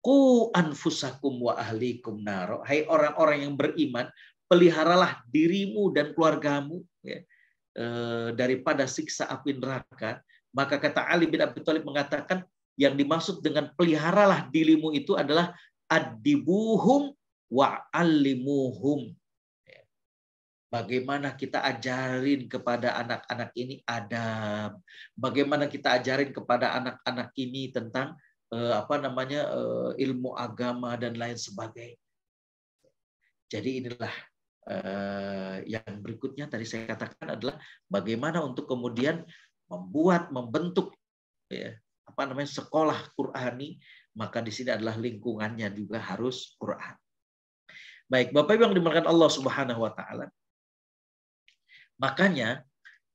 ku anfusakum wa ahlikum naro. Hai orang-orang yang beriman, peliharalah dirimu dan keluargamu ya, eh, daripada siksa api neraka. Maka kata Ali bin Abi Thalib mengatakan yang dimaksud dengan peliharalah dirimu itu adalah adibuhum wa alimuhum Bagaimana kita ajarin kepada anak-anak ini adab. Bagaimana kita ajarin kepada anak-anak ini tentang eh, apa namanya eh, ilmu agama dan lain sebagainya. Jadi inilah eh, yang berikutnya tadi saya katakan adalah bagaimana untuk kemudian membuat membentuk ya, apa namanya sekolah Qurani maka di sini adalah lingkungannya juga harus Quran. Baik, Bapak Ibu yang dimakan Allah Subhanahu wa taala, Makanya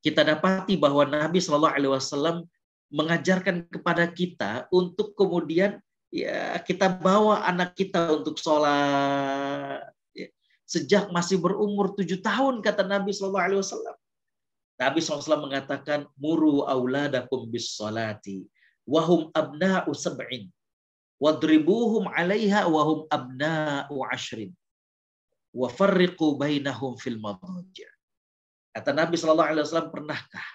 kita dapati bahwa Nabi Shallallahu Alaihi Wasallam mengajarkan kepada kita untuk kemudian ya kita bawa anak kita untuk sholat ya, sejak masih berumur tujuh tahun kata Nabi Shallallahu Alaihi Wasallam. Nabi SAW mengatakan muru auladakum bis salati wahum abna'u sab'in wadribuhum 'alaiha wahum abna'u ashrin wa farriqu bainahum fil madaji Kata Nabi Shallallahu Alaihi Wasallam, pernahkah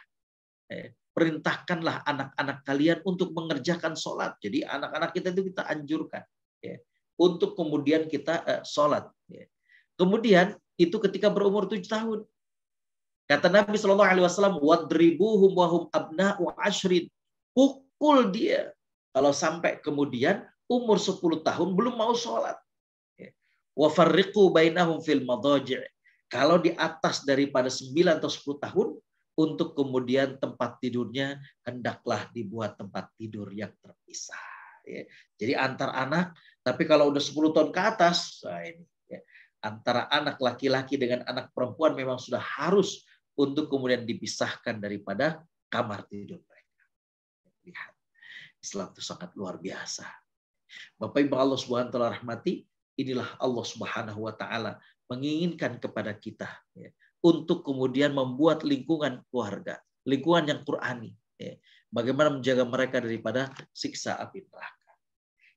eh, perintahkanlah anak-anak kalian untuk mengerjakan sholat. Jadi anak-anak kita itu kita anjurkan ya, untuk kemudian kita eh, sholat. Ya. Kemudian itu ketika berumur tujuh tahun. Kata Nabi Shallallahu Alaihi Wasallam, wadribuhum wahum wa ashrin. Pukul dia kalau sampai kemudian umur sepuluh tahun belum mau sholat. Ya. Wafarriku bainahum fil madaji' Kalau di atas daripada 9 atau 10 tahun, untuk kemudian tempat tidurnya hendaklah dibuat tempat tidur yang terpisah. Ya. Jadi antar anak, tapi kalau udah 10 tahun ke atas, nah ini ya. antara anak laki-laki dengan anak perempuan memang sudah harus untuk kemudian dipisahkan daripada kamar tidur mereka. Lihat, Islam itu sangat luar biasa. Bapak Ibu Allah swt rahmati, inilah Allah Subhanahu wa taala menginginkan kepada kita ya, untuk kemudian membuat lingkungan keluarga, lingkungan yang Qurani. Ya, bagaimana menjaga mereka daripada siksa api neraka.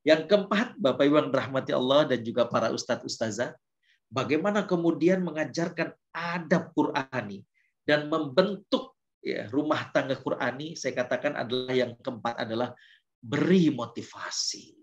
Yang keempat, Bapak Ibu yang Rahmati Allah dan juga para ustadz ustazah, bagaimana kemudian mengajarkan adab Qurani dan membentuk ya, rumah tangga Qurani, saya katakan adalah yang keempat adalah beri motivasi.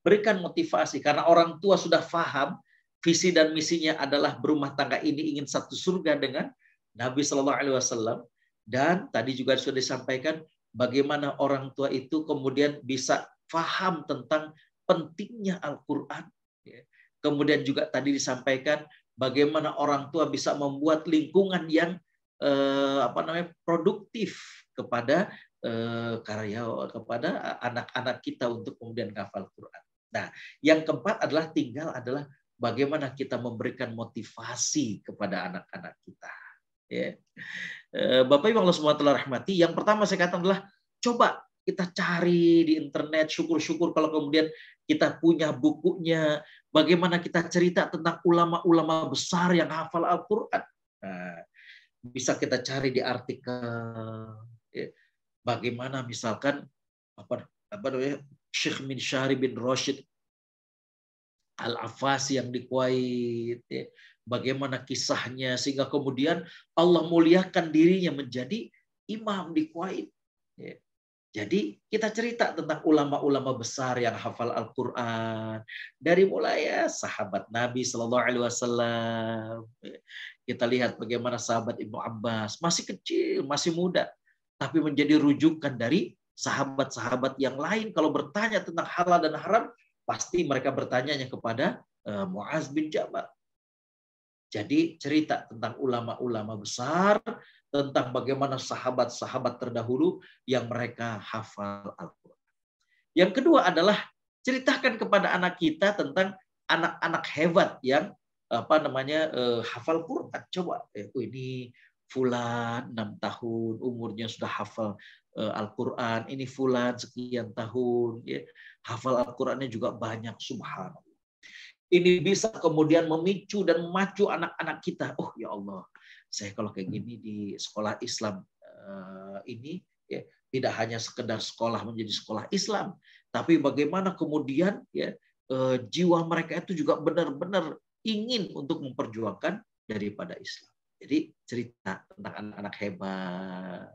Berikan motivasi karena orang tua sudah faham visi dan misinya adalah berumah tangga ini ingin satu surga dengan Nabi Shallallahu Alaihi Wasallam dan tadi juga sudah disampaikan bagaimana orang tua itu kemudian bisa faham tentang pentingnya Al-Quran. Ya. Kemudian juga tadi disampaikan bagaimana orang tua bisa membuat lingkungan yang eh, apa namanya produktif kepada eh, karya kepada anak-anak kita untuk kemudian hafal Quran. Nah, yang keempat adalah tinggal adalah bagaimana kita memberikan motivasi kepada anak-anak kita. Ya. Eh, Bapak Ibu Allah telah rahmati, yang pertama saya katakan adalah coba kita cari di internet, syukur-syukur kalau kemudian kita punya bukunya, bagaimana kita cerita tentang ulama-ulama besar yang hafal Al-Quran. Nah, bisa kita cari di artikel, ya. bagaimana misalkan apa apa namanya Syekh bin Syahri bin Rashid Al-Afasi yang di Kuwait, ya. bagaimana kisahnya sehingga kemudian Allah muliakan dirinya menjadi imam di Kuwait. Ya. Jadi kita cerita tentang ulama-ulama besar yang hafal Al-Quran dari mulai ya, sahabat Nabi Shallallahu Alaihi Wasallam. Ya. Kita lihat bagaimana sahabat Ibnu Abbas masih kecil, masih muda, tapi menjadi rujukan dari sahabat-sahabat yang lain kalau bertanya tentang halal dan haram, pasti mereka bertanyanya kepada eh, Muaz bin Jabal. Jadi cerita tentang ulama-ulama besar, tentang bagaimana sahabat-sahabat terdahulu yang mereka hafal Al-Quran. Yang kedua adalah ceritakan kepada anak kita tentang anak-anak hebat yang apa namanya eh, hafal Quran. Coba, eh, oh, ini Fulan enam tahun umurnya sudah hafal Eh, Al-Quran, ini fulan sekian tahun, ya. hafal Al-Qurannya juga banyak, subhanallah. Ini bisa kemudian memicu dan memacu anak-anak kita. Oh ya Allah, saya kalau kayak gini di sekolah Islam eh, ini, ya, tidak hanya sekedar sekolah menjadi sekolah Islam, tapi bagaimana kemudian ya eh, jiwa mereka itu juga benar-benar ingin untuk memperjuangkan daripada Islam. Jadi cerita tentang anak-anak hebat,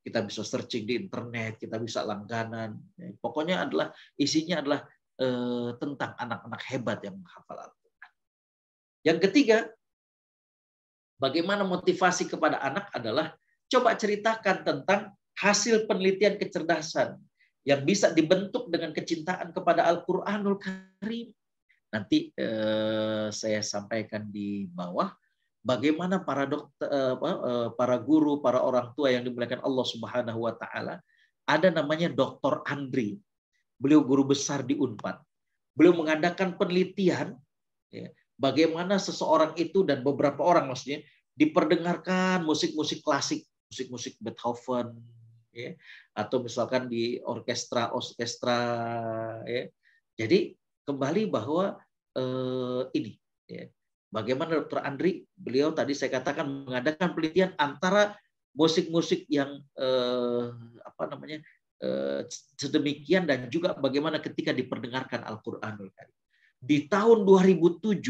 kita bisa searching di internet, kita bisa langganan. Ya, pokoknya adalah isinya adalah eh, tentang anak-anak hebat yang menghafal Al-Quran. Yang ketiga, bagaimana motivasi kepada anak adalah coba ceritakan tentang hasil penelitian kecerdasan yang bisa dibentuk dengan kecintaan kepada Al-Qur'anul Karim. Nanti eh, saya sampaikan di bawah bagaimana para dokter, eh, eh, para guru, para orang tua yang dimuliakan Allah Subhanahu wa taala, ada namanya Dr. Andri. Beliau guru besar di Unpad. Beliau mengadakan penelitian ya, bagaimana seseorang itu dan beberapa orang maksudnya diperdengarkan musik-musik klasik, musik-musik Beethoven ya, atau misalkan di orkestra-orkestra ya. Jadi kembali bahwa eh, ini ya, Bagaimana Dr. Andri? Beliau tadi saya katakan mengadakan penelitian antara musik-musik yang eh, apa namanya eh, sedemikian dan juga bagaimana ketika diperdengarkan Al-Qur'anul Karim. Di tahun 2007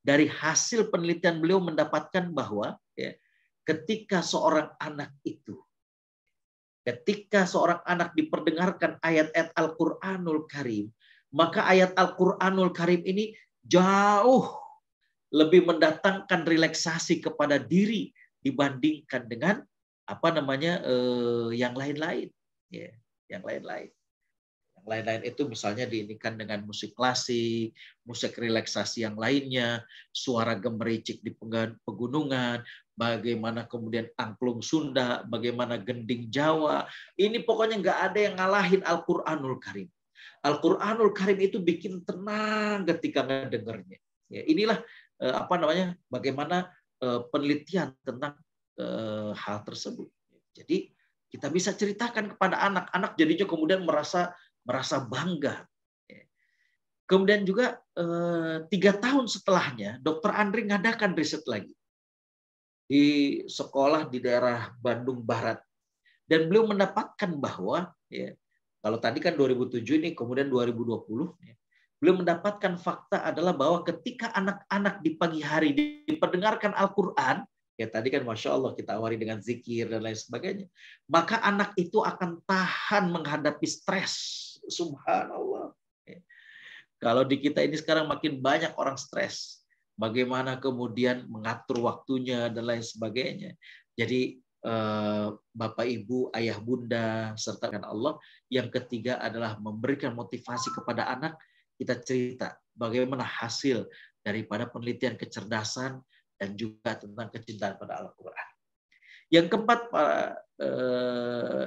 dari hasil penelitian beliau mendapatkan bahwa ya, ketika seorang anak itu ketika seorang anak diperdengarkan ayat-ayat Al-Qur'anul Karim, maka ayat Al-Qur'anul Karim ini jauh lebih mendatangkan relaksasi kepada diri dibandingkan dengan apa namanya eh, yang lain-lain ya yang lain-lain yang lain-lain itu misalnya diinikan dengan musik klasik musik relaksasi yang lainnya suara gemericik di pegunungan bagaimana kemudian angklung Sunda bagaimana gending Jawa ini pokoknya nggak ada yang ngalahin Al-Qur'anul Karim Al-Qur'anul Karim itu bikin tenang ketika ngadengarnya. ya inilah Eh, apa namanya bagaimana eh, penelitian tentang eh, hal tersebut. Jadi kita bisa ceritakan kepada anak, anak jadinya kemudian merasa merasa bangga. Ya. Kemudian juga tiga tahun setelahnya, Dokter Andri ngadakan riset lagi di sekolah di daerah Bandung Barat, dan beliau mendapatkan bahwa ya, kalau tadi kan 2007 ini kemudian 2020 ya, beliau mendapatkan fakta adalah bahwa ketika anak-anak di pagi hari diperdengarkan Al-Quran, ya tadi kan Masya Allah kita awali dengan zikir dan lain sebagainya, maka anak itu akan tahan menghadapi stres. Subhanallah. Ya. Kalau di kita ini sekarang makin banyak orang stres. Bagaimana kemudian mengatur waktunya dan lain sebagainya. Jadi eh, Bapak Ibu, Ayah Bunda, serta dengan Allah. Yang ketiga adalah memberikan motivasi kepada anak kita cerita bagaimana hasil daripada penelitian kecerdasan dan juga tentang kecintaan pada Al-Quran. Yang keempat, para eh,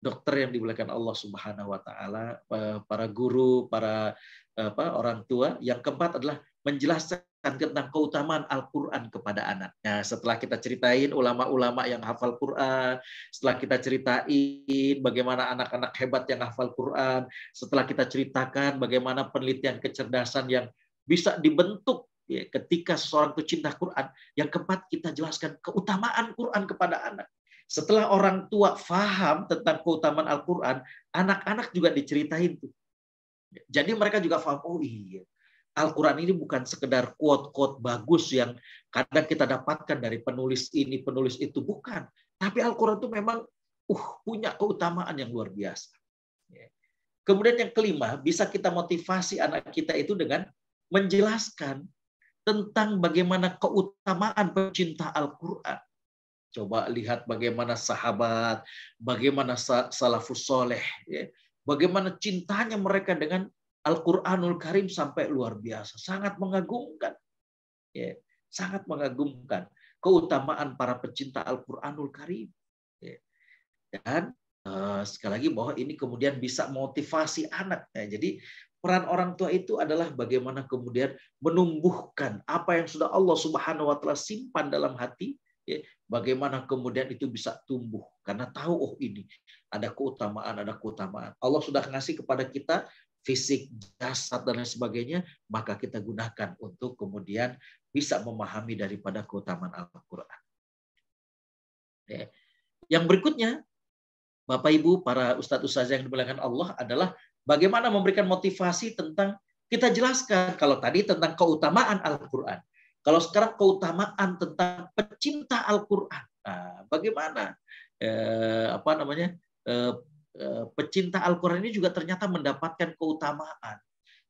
dokter yang dimuliakan Allah Subhanahu wa taala, eh, para guru, para eh, apa, orang tua. Yang keempat adalah menjelaskan tentang keutamaan Al-Quran kepada anak. Nah, setelah kita ceritain ulama-ulama yang hafal Quran, setelah kita ceritain bagaimana anak-anak hebat yang hafal Quran, setelah kita ceritakan bagaimana penelitian kecerdasan yang bisa dibentuk ya, ketika seorang cinta Quran, yang keempat kita jelaskan keutamaan Quran kepada anak. Setelah orang tua faham tentang keutamaan Al-Quran, anak-anak juga diceritain tuh. Jadi mereka juga faham, oh iya, Al-Quran ini bukan sekedar quote-quote bagus yang kadang kita dapatkan dari penulis ini, penulis itu. Bukan. Tapi Al-Quran itu memang uh, punya keutamaan yang luar biasa. Ya. Kemudian yang kelima, bisa kita motivasi anak kita itu dengan menjelaskan tentang bagaimana keutamaan pencinta Al-Quran. Coba lihat bagaimana sahabat, bagaimana salafus soleh, ya. bagaimana cintanya mereka dengan Al-Quranul Karim sampai luar biasa. Sangat mengagumkan. Ya, sangat mengagumkan. Keutamaan para pecinta Al-Quranul Karim. Ya. Dan uh, sekali lagi bahwa ini kemudian bisa motivasi anak. Ya, jadi peran orang tua itu adalah bagaimana kemudian menumbuhkan apa yang sudah Allah Subhanahu wa taala simpan dalam hati ya, bagaimana kemudian itu bisa tumbuh karena tahu oh ini ada keutamaan ada keutamaan Allah sudah ngasih kepada kita fisik, jasad, dan lain sebagainya, maka kita gunakan untuk kemudian bisa memahami daripada keutamaan Al-Quran. Ya. Yang berikutnya, Bapak Ibu, para Ustadz Ustazah yang dimuliakan Allah adalah bagaimana memberikan motivasi tentang kita jelaskan kalau tadi tentang keutamaan Al-Quran. Kalau sekarang keutamaan tentang pecinta Al-Quran. Nah, bagaimana eh, apa namanya eh, Eh, pecinta Al-Quran ini juga ternyata mendapatkan keutamaan.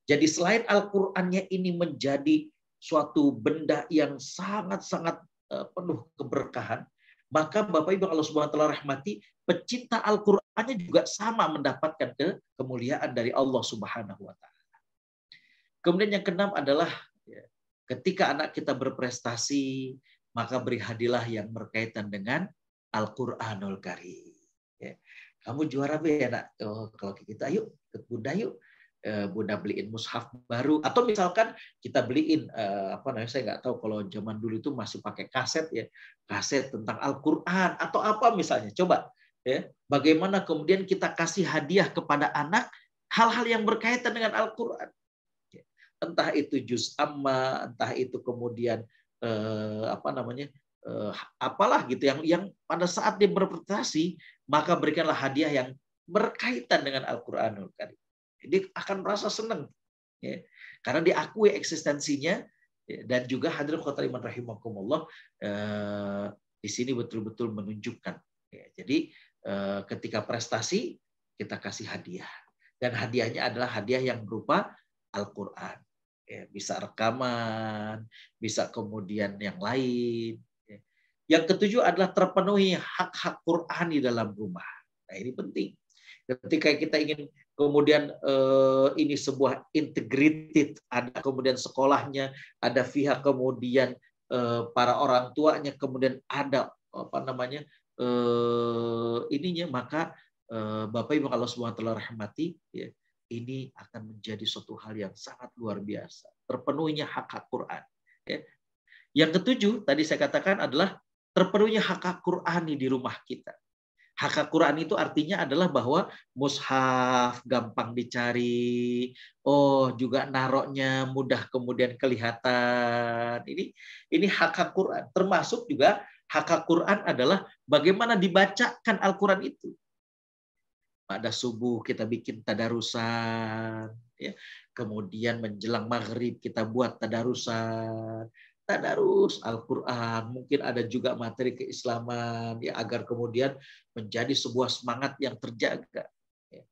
Jadi selain Al-Qurannya ini menjadi suatu benda yang sangat-sangat eh, penuh keberkahan, maka Bapak Ibu Allah Subhanahu telah rahmati, pecinta Al-Qur'annya juga sama mendapatkan ke kemuliaan dari Allah Subhanahu wa taala. Kemudian yang keenam adalah ya, ketika anak kita berprestasi, maka beri hadiah yang berkaitan dengan Al-Qur'anul Karim kamu juara be ya nak oh, kalau kita gitu ayo ke bunda yuk eh, Bunda beliin mushaf baru atau misalkan kita beliin eh, apa namanya saya nggak tahu kalau zaman dulu itu masih pakai kaset ya kaset tentang Al-Qur'an atau apa misalnya coba ya bagaimana kemudian kita kasih hadiah kepada anak hal-hal yang berkaitan dengan Al-Qur'an ya, entah itu juz amma entah itu kemudian eh, apa namanya apalah gitu yang yang pada saat dia berprestasi maka berikanlah hadiah yang berkaitan dengan Al-Quranul Karim. Dia akan merasa senang. Ya. Karena diakui eksistensinya ya, dan juga hadir khotariman rahimakumullah eh, di sini betul-betul menunjukkan. Ya. Jadi eh, ketika prestasi kita kasih hadiah. Dan hadiahnya adalah hadiah yang berupa Al-Quran. Ya, bisa rekaman, bisa kemudian yang lain, yang ketujuh adalah terpenuhi hak-hak Quran di dalam rumah. Nah, ini penting. Ketika kita ingin kemudian eh, ini sebuah integrated, ada kemudian sekolahnya, ada pihak kemudian eh, para orang tuanya, kemudian ada apa namanya eh, ininya, maka eh, Bapak Ibu kalau semua telah rahmati, ya, ini akan menjadi suatu hal yang sangat luar biasa. Terpenuhinya hak-hak Quran. Ya. Yang ketujuh tadi saya katakan adalah terpenuhnya hak Qurani di rumah kita. Hak Quran itu artinya adalah bahwa mushaf gampang dicari, oh juga naroknya mudah kemudian kelihatan. Ini ini hak Quran. Termasuk juga hak Quran adalah bagaimana dibacakan Al-Quran itu. Pada subuh kita bikin tadarusan, ya. kemudian menjelang maghrib kita buat tadarusan, tadarus Al-Qur'an, mungkin ada juga materi keislaman ya agar kemudian menjadi sebuah semangat yang terjaga. Ya.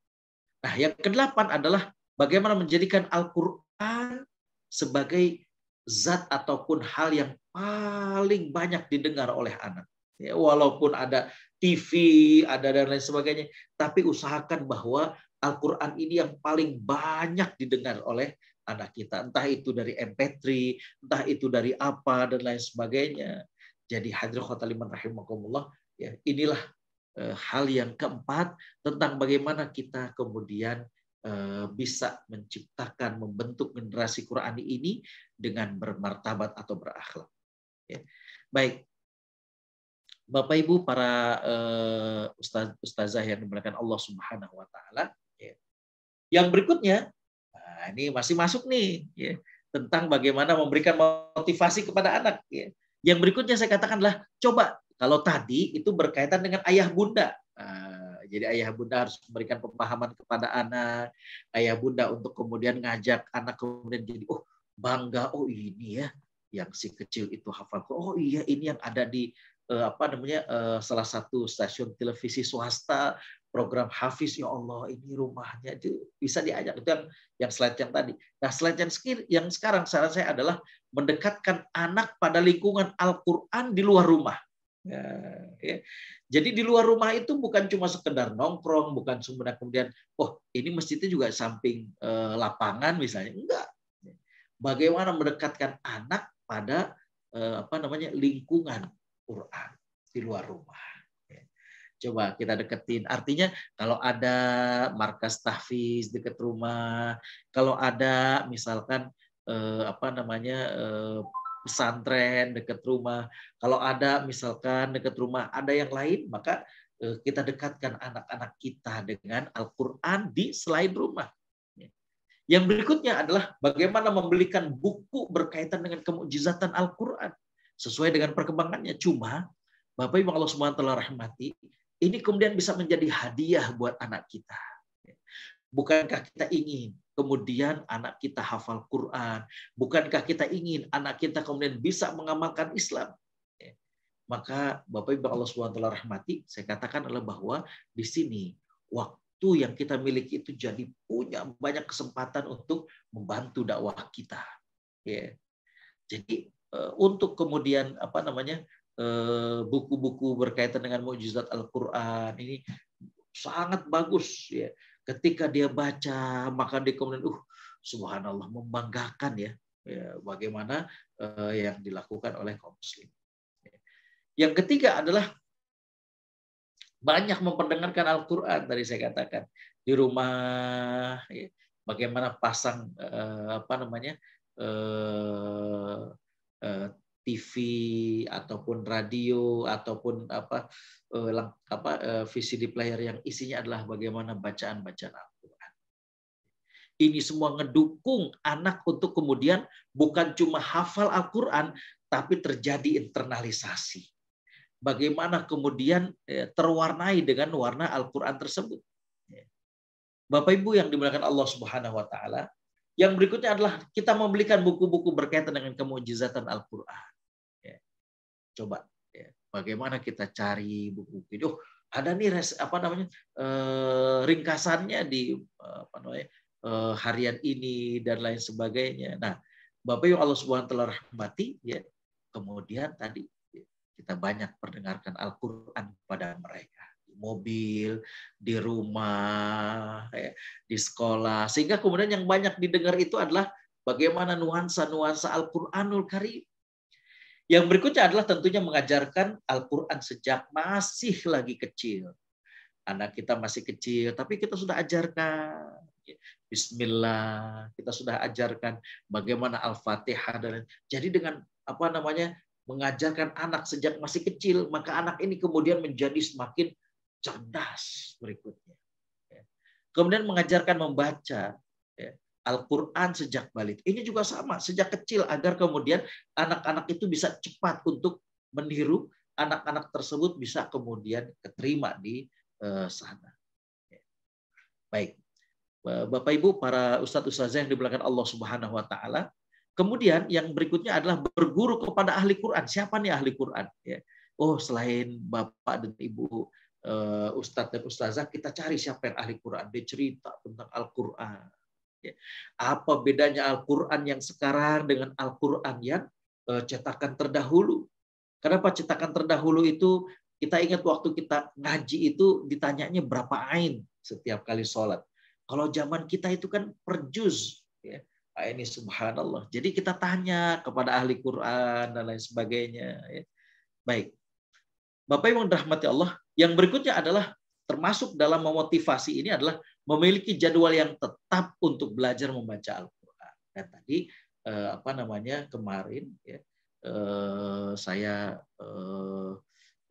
Nah, yang kedelapan adalah bagaimana menjadikan Al-Qur'an sebagai zat ataupun hal yang paling banyak didengar oleh anak. Ya, walaupun ada TV, ada dan lain sebagainya, tapi usahakan bahwa Al-Qur'an ini yang paling banyak didengar oleh anak kita, entah itu dari MP3, entah itu dari apa dan lain sebagainya. Jadi hadir khotaliman rahimakumullah, ya inilah eh, hal yang keempat tentang bagaimana kita kemudian eh, bisa menciptakan membentuk generasi Qurani ini dengan bermartabat atau berakhlak. Ya. Baik, Bapak Ibu para uh, eh, ustaz ustazah yang dimuliakan Allah Subhanahu Wa Taala. Ya. Yang berikutnya Nah, ini masih masuk nih ya, tentang bagaimana memberikan motivasi kepada anak. Ya. Yang berikutnya saya katakanlah coba kalau tadi itu berkaitan dengan ayah bunda. Ah, jadi ayah bunda harus memberikan pemahaman kepada anak, ayah bunda untuk kemudian ngajak anak kemudian jadi oh bangga oh ini ya yang si kecil itu hafal oh iya ini yang ada di Eh, apa namanya eh, salah satu stasiun televisi swasta program Hafiz ya Allah ini rumahnya itu bisa diajak itu yang yang slide yang tadi. Nah slide yang yang sekarang saran saya adalah mendekatkan anak pada lingkungan Al-Quran di luar rumah. Ya, ya. Jadi di luar rumah itu bukan cuma sekedar nongkrong, bukan sumber kemudian, oh ini masjidnya juga samping eh, lapangan misalnya, enggak. Bagaimana mendekatkan anak pada eh, apa namanya lingkungan Quran di luar rumah. Ya. Coba kita deketin. Artinya kalau ada markas tahfiz dekat rumah, kalau ada misalkan eh, apa namanya eh, pesantren dekat rumah, kalau ada misalkan dekat rumah ada yang lain, maka eh, kita dekatkan anak-anak kita dengan Al-Quran di selain rumah. Ya. Yang berikutnya adalah bagaimana membelikan buku berkaitan dengan kemujizatan Al-Quran sesuai dengan perkembangannya. Cuma Bapak Ibu Allah Swt telah rahmati, ini kemudian bisa menjadi hadiah buat anak kita. Bukankah kita ingin kemudian anak kita hafal Quran? Bukankah kita ingin anak kita kemudian bisa mengamalkan Islam? Maka Bapak Ibu Allah SWT rahmati, saya katakan adalah bahwa di sini waktu yang kita miliki itu jadi punya banyak kesempatan untuk membantu dakwah kita. Ya. Jadi Eh, untuk kemudian apa namanya eh, buku-buku berkaitan dengan mujizat Al-Qur'an ini sangat bagus ya. Ketika dia baca maka dia kemudian uh subhanallah membanggakan ya, ya bagaimana eh, yang dilakukan oleh kaum muslim. Ya. Yang ketiga adalah banyak memperdengarkan Al-Qur'an tadi saya katakan di rumah ya. bagaimana pasang apa namanya Eh, TV ataupun radio ataupun apa eh, apa eh, VCD player yang isinya adalah bagaimana bacaan-bacaan Al-Qur'an. Ini semua ngedukung anak untuk kemudian bukan cuma hafal Al-Qur'an tapi terjadi internalisasi. Bagaimana kemudian terwarnai dengan warna Al-Qur'an tersebut. Bapak Ibu yang dimuliakan Allah Subhanahu wa taala, yang berikutnya adalah kita membelikan buku-buku berkaitan dengan kemujizatan Al-Quran. Ya. Coba, ya. bagaimana kita cari buku-buku itu? Oh, ada nih res, apa namanya eh, ringkasannya di eh, apa namanya eh, harian ini dan lain sebagainya. Nah, Bapak ibu Allah Subhanahu telah rahmati, ya. Kemudian tadi ya, kita banyak mendengarkan Al-Quran kepada mereka mobil, di rumah, ya, di sekolah. Sehingga kemudian yang banyak didengar itu adalah bagaimana nuansa-nuansa Al-Quranul Karim. Yang berikutnya adalah tentunya mengajarkan Al-Quran sejak masih lagi kecil. Anak kita masih kecil, tapi kita sudah ajarkan. Bismillah, kita sudah ajarkan bagaimana Al-Fatihah dan jadi dengan apa namanya mengajarkan anak sejak masih kecil, maka anak ini kemudian menjadi semakin cerdas berikutnya. Ya. Kemudian mengajarkan membaca ya, Al-Quran sejak balik. Ini juga sama, sejak kecil agar kemudian anak-anak itu bisa cepat untuk meniru, anak-anak tersebut bisa kemudian keterima di eh, sana. Ya. Baik. Bapak Ibu, para ustadz ustazah yang dibelakang Allah Subhanahu wa taala. Kemudian yang berikutnya adalah berguru kepada ahli Quran. Siapa nih ahli Quran? Oh, selain Bapak dan Ibu Eh, ustadz dan ustazah kita cari siapa yang ahli Quran dia cerita tentang Al-Quran ya. apa bedanya Al-Quran yang sekarang dengan Al-Quran yang eh, cetakan terdahulu kenapa cetakan terdahulu itu kita ingat waktu kita ngaji itu ditanyanya berapa ain setiap kali sholat kalau zaman kita itu kan per juz ya ah, ini subhanallah. Jadi kita tanya kepada ahli Quran dan lain sebagainya. Ya. Baik. Bapak Ibu rahmati Allah, yang berikutnya adalah termasuk dalam memotivasi ini adalah memiliki jadwal yang tetap untuk belajar membaca Al-Qur'an. Nah, tadi eh, apa namanya kemarin ya eh, saya eh,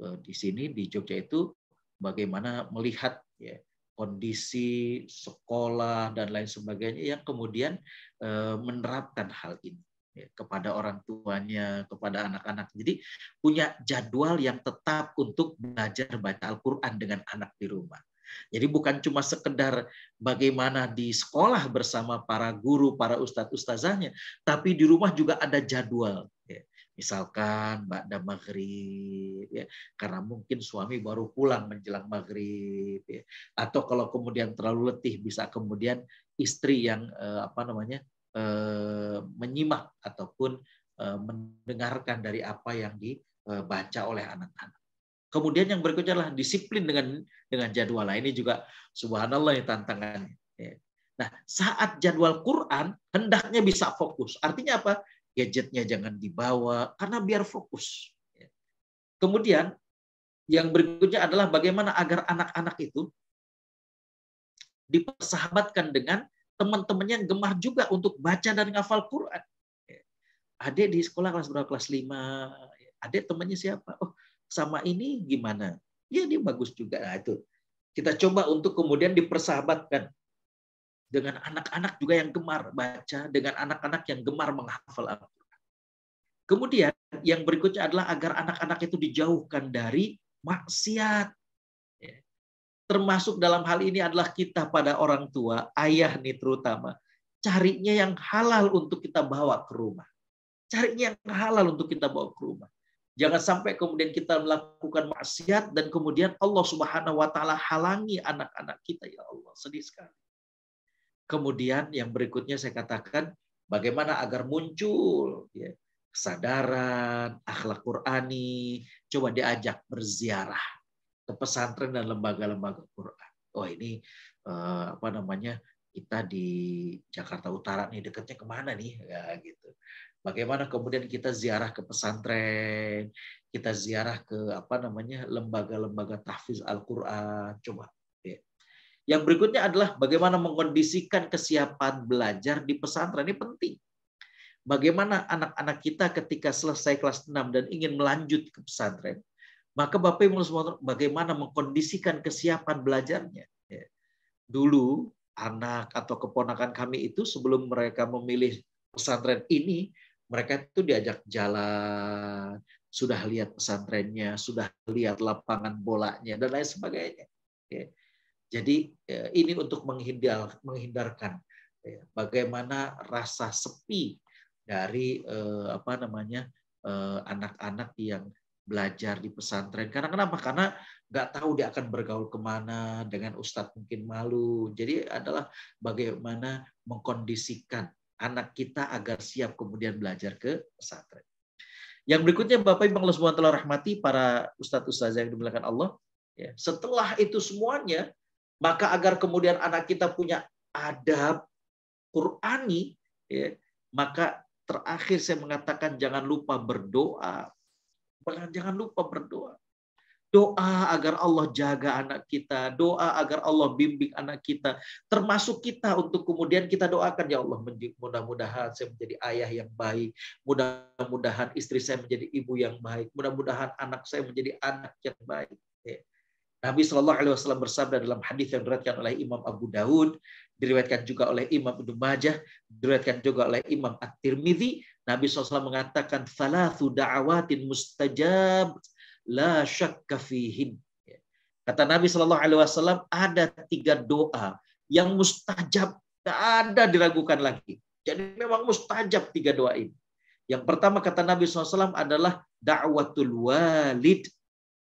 eh di sini di Jogja itu bagaimana melihat ya kondisi sekolah dan lain sebagainya yang kemudian eh, menerapkan hal ini ya, kepada orang tuanya, kepada anak-anak. Jadi punya jadwal yang tetap untuk belajar baca Al-Quran dengan anak di rumah. Jadi bukan cuma sekedar bagaimana di sekolah bersama para guru, para ustadz-ustazahnya, tapi di rumah juga ada jadwal. Ya. Misalkan Mbak maghrib, ya, karena mungkin suami baru pulang menjelang maghrib, ya. atau kalau kemudian terlalu letih bisa kemudian istri yang eh, apa namanya Eh, menyimak ataupun eh, mendengarkan dari apa yang dibaca eh, oleh anak-anak. Kemudian yang berikutnya adalah disiplin dengan dengan jadwal. Nah, ini juga subhanallah ini ya, tantangan. Ya. Nah, saat jadwal Quran hendaknya bisa fokus. Artinya apa? Gadgetnya jangan dibawa karena biar fokus. Ya. Kemudian yang berikutnya adalah bagaimana agar anak-anak itu dipersahabatkan dengan teman temannya yang gemar juga untuk baca dan ngafal Quran. Adik di sekolah kelas berapa? Kelas 5. Adik temannya siapa? Oh, sama ini gimana? Ya, dia bagus juga. Nah, itu. Kita coba untuk kemudian dipersahabatkan dengan anak-anak juga yang gemar baca, dengan anak-anak yang gemar menghafal Al-Quran. Kemudian yang berikutnya adalah agar anak-anak itu dijauhkan dari maksiat termasuk dalam hal ini adalah kita pada orang tua, ayah nih terutama, carinya yang halal untuk kita bawa ke rumah. Carinya yang halal untuk kita bawa ke rumah. Jangan sampai kemudian kita melakukan maksiat dan kemudian Allah Subhanahu wa taala halangi anak-anak kita ya Allah, sedih sekali. Kemudian yang berikutnya saya katakan bagaimana agar muncul ya, kesadaran, akhlak Qurani, coba diajak berziarah ke pesantren dan lembaga-lembaga Quran. Oh ini eh, apa namanya kita di Jakarta Utara nih deketnya kemana nih ya gitu. Bagaimana kemudian kita ziarah ke pesantren, kita ziarah ke apa namanya lembaga-lembaga tahfiz Al-Quran. Coba ya. yang berikutnya adalah bagaimana mengkondisikan kesiapan belajar di pesantren ini penting. Bagaimana anak-anak kita ketika selesai kelas 6 dan ingin melanjut ke pesantren, maka Bapak Ibu bagaimana mengkondisikan kesiapan belajarnya. Ya. Dulu anak atau keponakan kami itu sebelum mereka memilih pesantren ini, mereka itu diajak jalan, sudah lihat pesantrennya, sudah lihat lapangan bolanya dan lain sebagainya. Ya. Jadi ya, ini untuk menghindar, menghindarkan bagaimana rasa sepi dari eh, apa namanya eh, anak-anak yang belajar di pesantren. Karena kenapa? Karena nggak tahu dia akan bergaul kemana dengan ustadz mungkin malu. Jadi adalah bagaimana mengkondisikan anak kita agar siap kemudian belajar ke pesantren. Yang berikutnya Bapak Ibu Allah SWT rahmati para ustadz ustazah yang dimuliakan Allah. Ya, setelah itu semuanya, maka agar kemudian anak kita punya adab Qurani, ya, maka terakhir saya mengatakan jangan lupa berdoa, Bahkan jangan lupa berdoa. Doa agar Allah jaga anak kita, doa agar Allah bimbing anak kita, termasuk kita untuk kemudian kita doakan ya Allah mudah-mudahan saya menjadi ayah yang baik, mudah-mudahan istri saya menjadi ibu yang baik, mudah-mudahan anak saya menjadi anak yang baik. Ya. Nabi Shallallahu Alaihi Wasallam bersabda dalam hadis yang diriwayatkan oleh Imam Abu Daud, diriwayatkan juga oleh Imam Ibnu Majah, diriwayatkan juga oleh Imam At-Tirmidzi Nabi SAW mengatakan falahu da'awatin mustajab la syakka fihin. Ya. Kata Nabi Shallallahu Alaihi Wasallam ada tiga doa yang mustajab, tidak ada diragukan lagi. Jadi memang mustajab tiga doa ini. Yang pertama kata Nabi SAW adalah da'watul walid,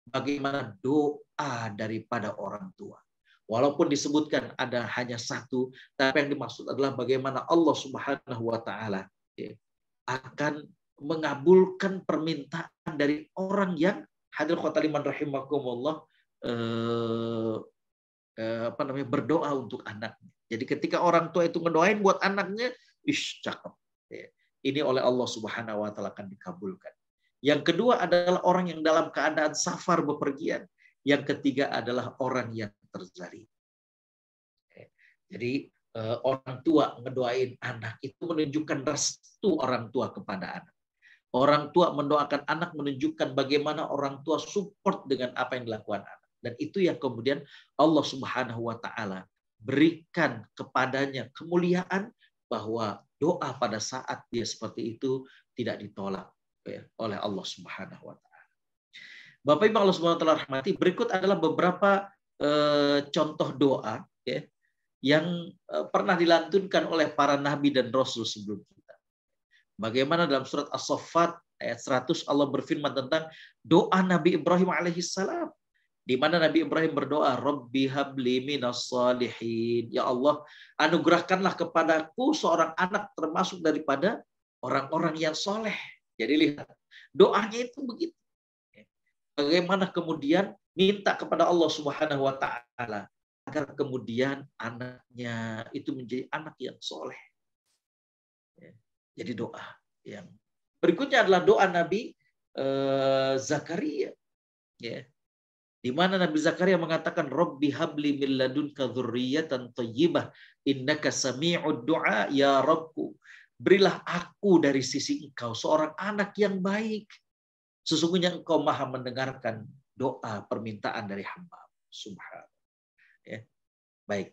bagaimana doa daripada orang tua. Walaupun disebutkan ada hanya satu, tapi yang dimaksud adalah bagaimana Allah Subhanahu Wa Taala ya, akan mengabulkan permintaan dari orang yang hadir liman rahimakumullah eh, eh, apa namanya berdoa untuk anaknya. Jadi ketika orang tua itu mendoain buat anaknya, ish cakep. Ya, ini oleh Allah Subhanahu wa taala akan dikabulkan. Yang kedua adalah orang yang dalam keadaan safar bepergian. Yang ketiga adalah orang yang terzalimi. Ya, jadi Eh, orang tua ngedoain anak itu menunjukkan restu orang tua kepada anak. Orang tua mendoakan anak menunjukkan bagaimana orang tua support dengan apa yang dilakukan anak. Dan itu yang kemudian Allah Subhanahu wa taala berikan kepadanya kemuliaan bahwa doa pada saat dia seperti itu tidak ditolak ya, oleh Allah Subhanahu wa taala. Bapak Ibu Allah Subhanahu wa taala rahmati, berikut adalah beberapa eh, contoh doa ya yang eh, pernah dilantunkan oleh para nabi dan rasul sebelum kita. Bagaimana dalam surat As-Saffat ayat 100 Allah berfirman tentang doa Nabi Ibrahim alaihissalam di mana Nabi Ibrahim berdoa, Robbi habli minas salihin. Ya Allah, anugerahkanlah kepadaku seorang anak termasuk daripada orang-orang yang soleh. Jadi lihat, doanya itu begitu. Bagaimana kemudian minta kepada Allah Subhanahu wa taala agar kemudian anaknya itu menjadi anak yang soleh. Ya, jadi doa yang berikutnya adalah doa Nabi eh, Zakaria. Ya. Di mana Nabi Zakaria mengatakan Rabbi habli min ladunka dzurriyyatan thayyibah innaka sami'ud du'a ya Rabbku. Berilah aku dari sisi engkau seorang anak yang baik. Sesungguhnya engkau maha mendengarkan doa permintaan dari hamba. Subhanallah. Ya. Baik.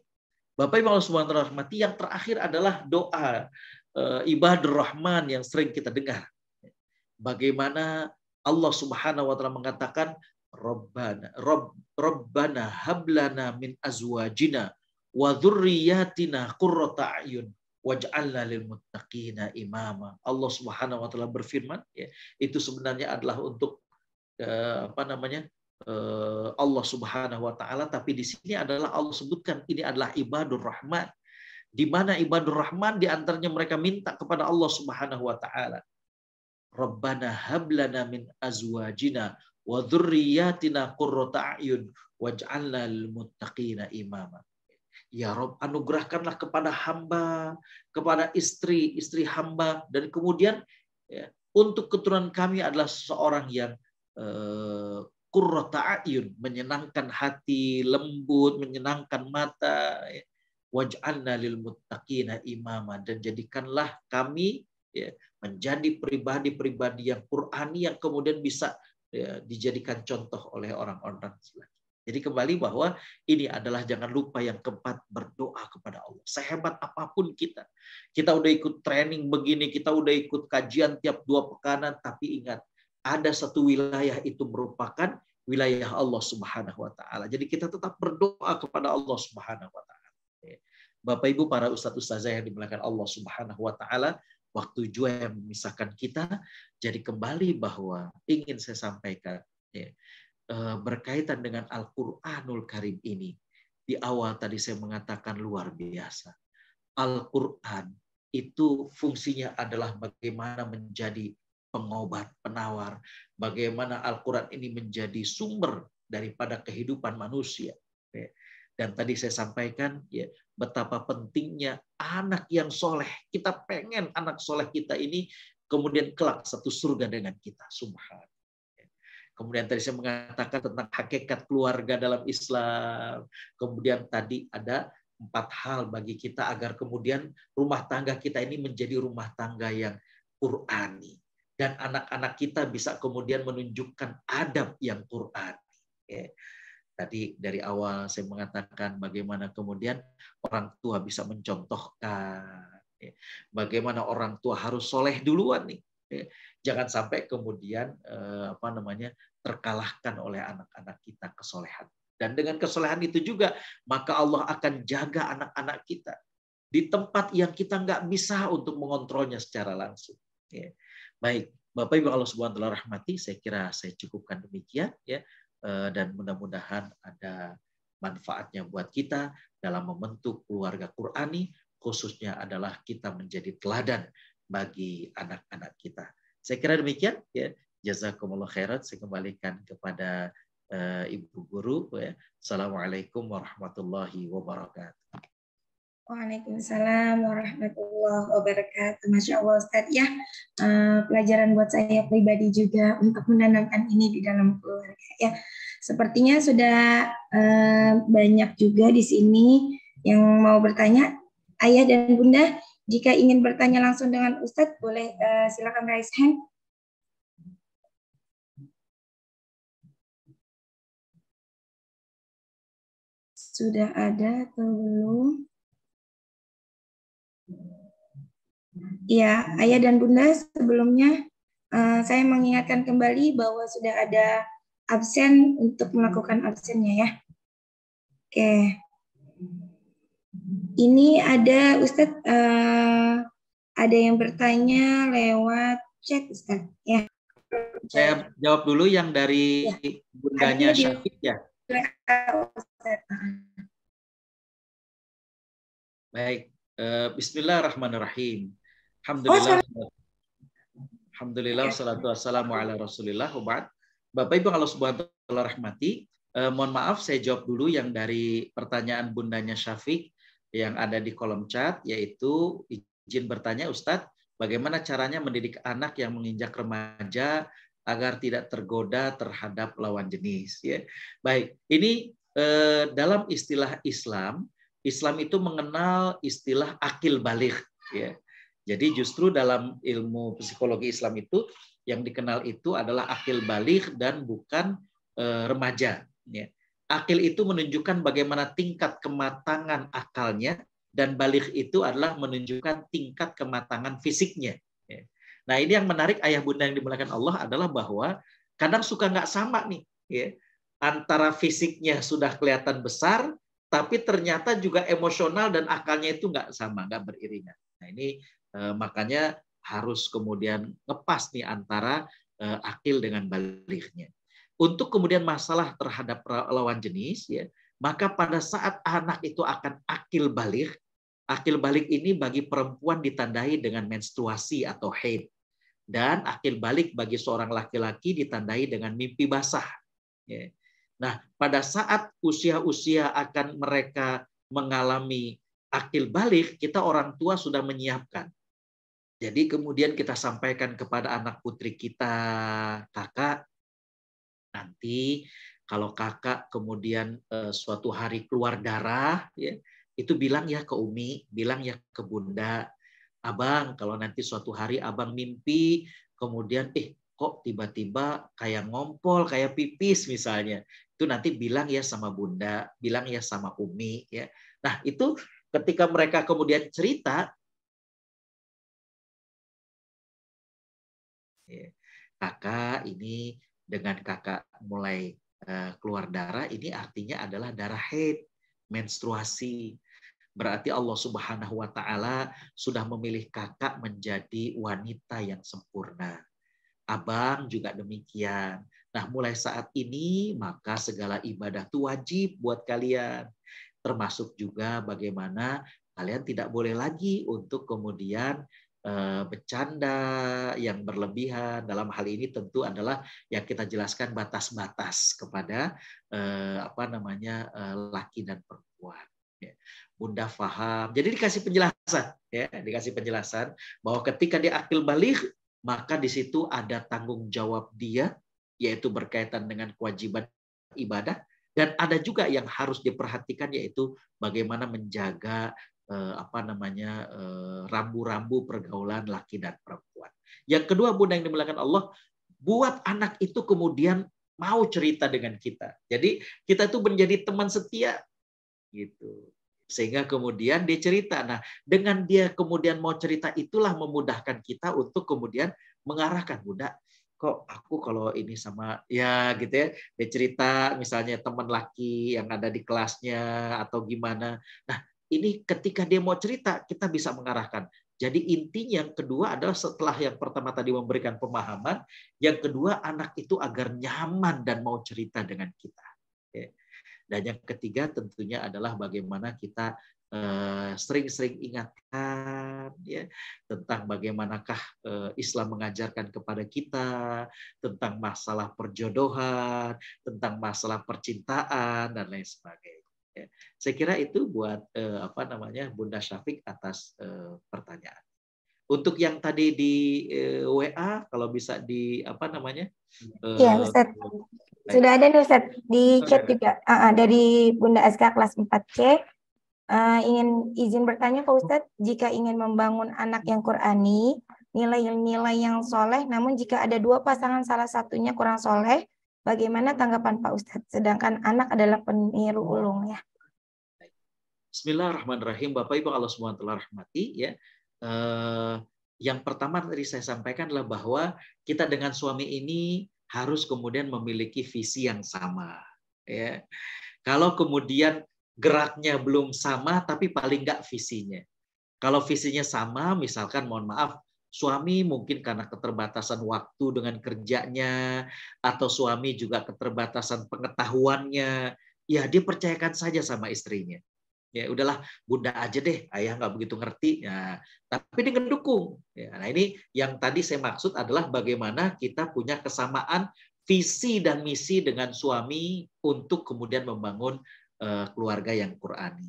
Bapak Ibu Allah Subhanahu wa taala, yang terakhir adalah doa e, ibadur rahman yang sering kita dengar. Bagaimana Allah Subhanahu wa taala mengatakan Rabbana Rabb, Rabbana hablana min azwajina wa dzurriyyatina qurrata ayun waj'alna lil muttaqina imama. Allah Subhanahu wa taala berfirman ya, itu sebenarnya adalah untuk eh, apa namanya? Eh, Allah Subhanahu wa taala tapi di sini adalah Allah sebutkan ini adalah ibadur rahman di mana ibadur rahman di antaranya mereka minta kepada Allah Subhanahu wa taala Rabbana hablana min azwajina wa dzurriyyatina qurrata a'yun waj'alna lil muttaqina imama Ya Rob, anugerahkanlah kepada hamba, kepada istri, istri hamba, dan kemudian ya, untuk keturunan kami adalah seorang yang eh, ayun, menyenangkan hati, lembut, menyenangkan mata. Ya. Waj'alna lil muttaqina imama dan jadikanlah kami ya, menjadi pribadi-pribadi yang Qur'ani yang kemudian bisa ya, dijadikan contoh oleh orang-orang selanjutnya. Jadi kembali bahwa ini adalah jangan lupa yang keempat berdoa kepada Allah. Sehebat apapun kita. Kita udah ikut training begini, kita udah ikut kajian tiap dua pekanan, tapi ingat ada satu wilayah itu merupakan wilayah Allah Subhanahu wa taala. Jadi kita tetap berdoa kepada Allah Subhanahu wa taala. Bapak Ibu para ustadz ustazah yang dimuliakan Allah Subhanahu wa taala, waktu jua yang memisahkan kita jadi kembali bahwa ingin saya sampaikan ya, eh, berkaitan dengan Al-Qur'anul Karim ini. Di awal tadi saya mengatakan luar biasa. Al-Qur'an itu fungsinya adalah bagaimana menjadi pengobat, penawar. Bagaimana Al-Quran ini menjadi sumber daripada kehidupan manusia. Ya. Dan tadi saya sampaikan ya betapa pentingnya anak yang soleh. Kita pengen anak soleh kita ini kemudian kelak satu surga dengan kita. sumhan ya. Kemudian tadi saya mengatakan tentang hakikat keluarga dalam Islam. Kemudian tadi ada empat hal bagi kita agar kemudian rumah tangga kita ini menjadi rumah tangga yang Qurani dan anak-anak kita bisa kemudian menunjukkan adab yang Quran. Tadi dari awal saya mengatakan bagaimana kemudian orang tua bisa mencontohkan, bagaimana orang tua harus soleh duluan nih. Jangan sampai kemudian eh, apa namanya terkalahkan oleh anak-anak kita kesolehan. Dan dengan kesolehan itu juga maka Allah akan jaga anak-anak kita di tempat yang kita nggak bisa untuk mengontrolnya secara langsung. Ya. Baik, Bapak Ibu Allah Subhanahu wa rahmati, saya kira saya cukupkan demikian ya eh, dan mudah-mudahan ada manfaatnya buat kita dalam membentuk keluarga Qurani khususnya adalah kita menjadi teladan bagi anak-anak kita. Saya kira demikian ya. Jazakumullah khairat Saya kembalikan kepada uh, Ibu Guru ya. Assalamualaikum warahmatullahi wabarakatuh. Waalaikumsalam warahmatullahi wabarakatuh. Masya Allah Ustaz ya, uh, pelajaran buat saya pribadi juga untuk menanamkan ini di dalam keluarga ya. Sepertinya sudah uh, banyak juga di sini yang mau bertanya. Ayah dan Bunda, jika ingin bertanya langsung dengan Ustadz, boleh uh, silakan raise hand. Sudah ada atau belum? Ya, Ayah dan Bunda, sebelumnya uh, saya mengingatkan kembali bahwa sudah ada absen untuk melakukan absennya ya. Oke. Ini ada Ustadz, uh, eh, ada yang bertanya lewat chat Ustadz ya. Saya jawab dulu yang dari ya. bundanya Syafiq ya. Baik. Eh, bismillahirrahmanirrahim. Alhamdulillah. Oh, Alhamdulillah, Assalamualaikum salatu wassalamu ala Bapak Ibu kalau subhanahu wa ta'ala rahmati, eh, mohon maaf saya jawab dulu yang dari pertanyaan bundanya Syafiq yang ada di kolom chat, yaitu izin bertanya Ustadz, bagaimana caranya mendidik anak yang menginjak remaja agar tidak tergoda terhadap lawan jenis. Ya. Baik, ini eh, dalam istilah Islam, Islam itu mengenal istilah akil balik. Ya. Jadi justru dalam ilmu psikologi Islam itu yang dikenal itu adalah akil balik dan bukan e, remaja. Ya. Akil itu menunjukkan bagaimana tingkat kematangan akalnya dan balik itu adalah menunjukkan tingkat kematangan fisiknya. Ya. Nah ini yang menarik ayah bunda yang dimuliakan Allah adalah bahwa kadang suka nggak sama nih. Ya. Antara fisiknya sudah kelihatan besar, tapi ternyata juga emosional dan akalnya itu nggak sama, nggak beriringan. Nah ini eh, makanya harus kemudian ngepas nih antara eh, akil dengan baliknya. Untuk kemudian masalah terhadap lawan jenis, ya, maka pada saat anak itu akan akil balik, akil balik ini bagi perempuan ditandai dengan menstruasi atau haid, dan akil balik bagi seorang laki-laki ditandai dengan mimpi basah. Ya Nah, pada saat usia-usia akan mereka mengalami akil balik, kita orang tua sudah menyiapkan. Jadi kemudian kita sampaikan kepada anak putri kita, kakak, nanti kalau kakak kemudian eh, suatu hari keluar darah, ya, itu bilang ya ke Umi, bilang ya ke Bunda, Abang, kalau nanti suatu hari Abang mimpi, kemudian eh kok tiba-tiba kayak ngompol, kayak pipis misalnya. Itu nanti bilang ya sama bunda, bilang ya sama umi ya. Nah, itu ketika mereka kemudian cerita ya, kakak ini dengan kakak mulai eh, keluar darah ini artinya adalah darah haid menstruasi berarti Allah Subhanahu wa taala sudah memilih kakak menjadi wanita yang sempurna Abang juga demikian. Nah, mulai saat ini maka segala ibadah itu wajib buat kalian. Termasuk juga bagaimana kalian tidak boleh lagi untuk kemudian eh, bercanda yang berlebihan dalam hal ini tentu adalah yang kita jelaskan batas-batas kepada eh, apa namanya eh, laki dan perempuan. Ya, bunda faham. Jadi dikasih penjelasan, ya, dikasih penjelasan bahwa ketika dia akil balik maka di situ ada tanggung jawab dia, yaitu berkaitan dengan kewajiban ibadah, dan ada juga yang harus diperhatikan yaitu bagaimana menjaga eh, apa namanya eh, rambu-rambu pergaulan laki dan perempuan. Yang kedua, bunda yang dimuliakan Allah, buat anak itu kemudian mau cerita dengan kita. Jadi kita itu menjadi teman setia gitu sehingga kemudian dia cerita. Nah, dengan dia kemudian mau cerita itulah memudahkan kita untuk kemudian mengarahkan Bunda kok aku kalau ini sama ya gitu ya dia cerita misalnya teman laki yang ada di kelasnya atau gimana nah ini ketika dia mau cerita kita bisa mengarahkan jadi intinya yang kedua adalah setelah yang pertama tadi memberikan pemahaman yang kedua anak itu agar nyaman dan mau cerita dengan kita dan yang ketiga tentunya adalah bagaimana kita eh, sering-sering ingatkan ya tentang bagaimanakah eh, Islam mengajarkan kepada kita tentang masalah perjodohan, tentang masalah percintaan dan lain sebagainya. Ya. Saya kira itu buat eh, apa namanya Bunda Syafiq atas pertanyaan. Untuk yang tadi di uh, eh, WA kalau bisa di apa namanya? Iya, uh, Ustaz. Sudah ada nih Ustaz di chat juga. Uh, uh, dari Bunda SK kelas 4C. Uh, ah, ingin izin bertanya Pak Ustadz, jika ingin membangun anak yang Qurani, nilai-nilai yang soleh, namun jika ada dua pasangan salah satunya kurang soleh, bagaimana tanggapan Pak Ustadz? Sedangkan anak adalah peniru ulung ya. Bismillahirrahmanirrahim. Bapak Ibu Allah SWT rahmati ya. Eh, yang pertama tadi saya sampaikan adalah bahwa kita dengan suami ini harus kemudian memiliki visi yang sama. Ya. Kalau kemudian geraknya belum sama, tapi paling nggak visinya. Kalau visinya sama, misalkan mohon maaf, suami mungkin karena keterbatasan waktu dengan kerjanya, atau suami juga keterbatasan pengetahuannya, ya dipercayakan saja sama istrinya ya udahlah bunda aja deh ayah nggak begitu ngerti ya tapi dia ngedukung ya, nah ini yang tadi saya maksud adalah bagaimana kita punya kesamaan visi dan misi dengan suami untuk kemudian membangun uh, keluarga yang Qurani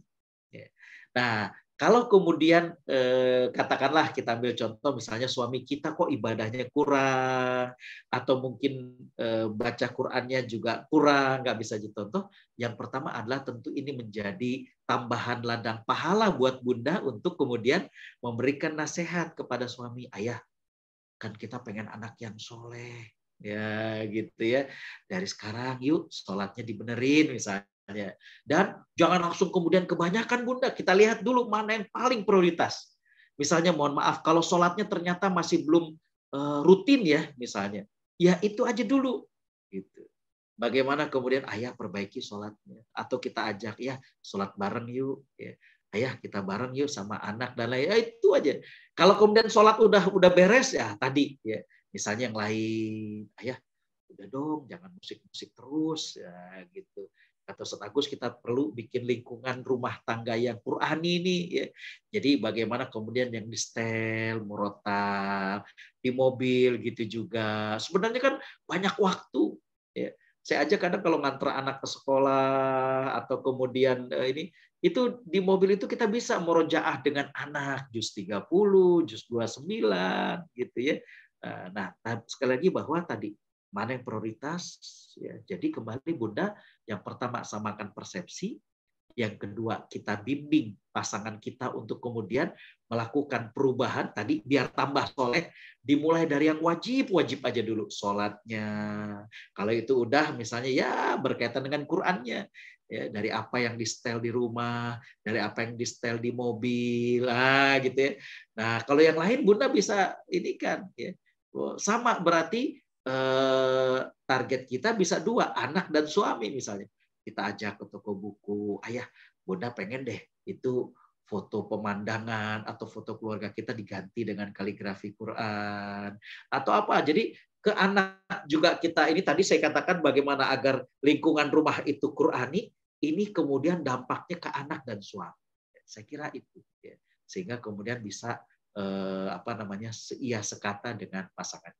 ya. nah kalau kemudian eh, katakanlah kita ambil contoh misalnya suami kita kok ibadahnya kurang atau mungkin eh, baca Qurannya juga kurang nggak bisa ditonton, yang pertama adalah tentu ini menjadi tambahan ladang pahala buat bunda untuk kemudian memberikan nasihat kepada suami ayah kan kita pengen anak yang soleh ya gitu ya dari sekarang yuk sholatnya dibenerin misalnya misalnya. Dan jangan langsung kemudian kebanyakan Bunda, kita lihat dulu mana yang paling prioritas. Misalnya mohon maaf, kalau sholatnya ternyata masih belum eh, rutin ya misalnya, ya itu aja dulu. Gitu. Bagaimana kemudian ayah ya, perbaiki sholatnya, atau kita ajak ya sholat bareng yuk, ya. ayah ya, kita bareng yuk sama anak dan lain, ya, itu aja. Kalau kemudian sholat udah udah beres ya tadi, ya misalnya yang lain, ayah ya, udah dong jangan musik-musik terus ya gitu kata Ustaz Agus kita perlu bikin lingkungan rumah tangga yang Quran ini ya. Jadi bagaimana kemudian yang di stel, murotal, di mobil gitu juga. Sebenarnya kan banyak waktu ya. Saya aja kadang kalau ngantar anak ke sekolah atau kemudian eh, ini itu di mobil itu kita bisa merojaah dengan anak jus 30, jus 29 gitu ya. Eh, nah, sekali lagi bahwa tadi mana yang prioritas. Ya, jadi kembali Bunda, yang pertama samakan persepsi, yang kedua kita bimbing pasangan kita untuk kemudian melakukan perubahan tadi biar tambah soleh dimulai dari yang wajib wajib aja dulu sholatnya kalau itu udah misalnya ya berkaitan dengan Qurannya ya dari apa yang di setel di rumah dari apa yang di setel di mobil lah gitu ya nah kalau yang lain bunda bisa ini kan ya oh, sama berarti Eh, target kita bisa dua, anak dan suami misalnya. Kita ajak ke toko buku, ayah, bunda pengen deh itu foto pemandangan atau foto keluarga kita diganti dengan kaligrafi Quran atau apa. Jadi ke anak juga kita ini tadi saya katakan bagaimana agar lingkungan rumah itu Qurani, ini kemudian dampaknya ke anak dan suami. Saya kira itu ya. Sehingga kemudian bisa eh, apa namanya ia sekata dengan pasangan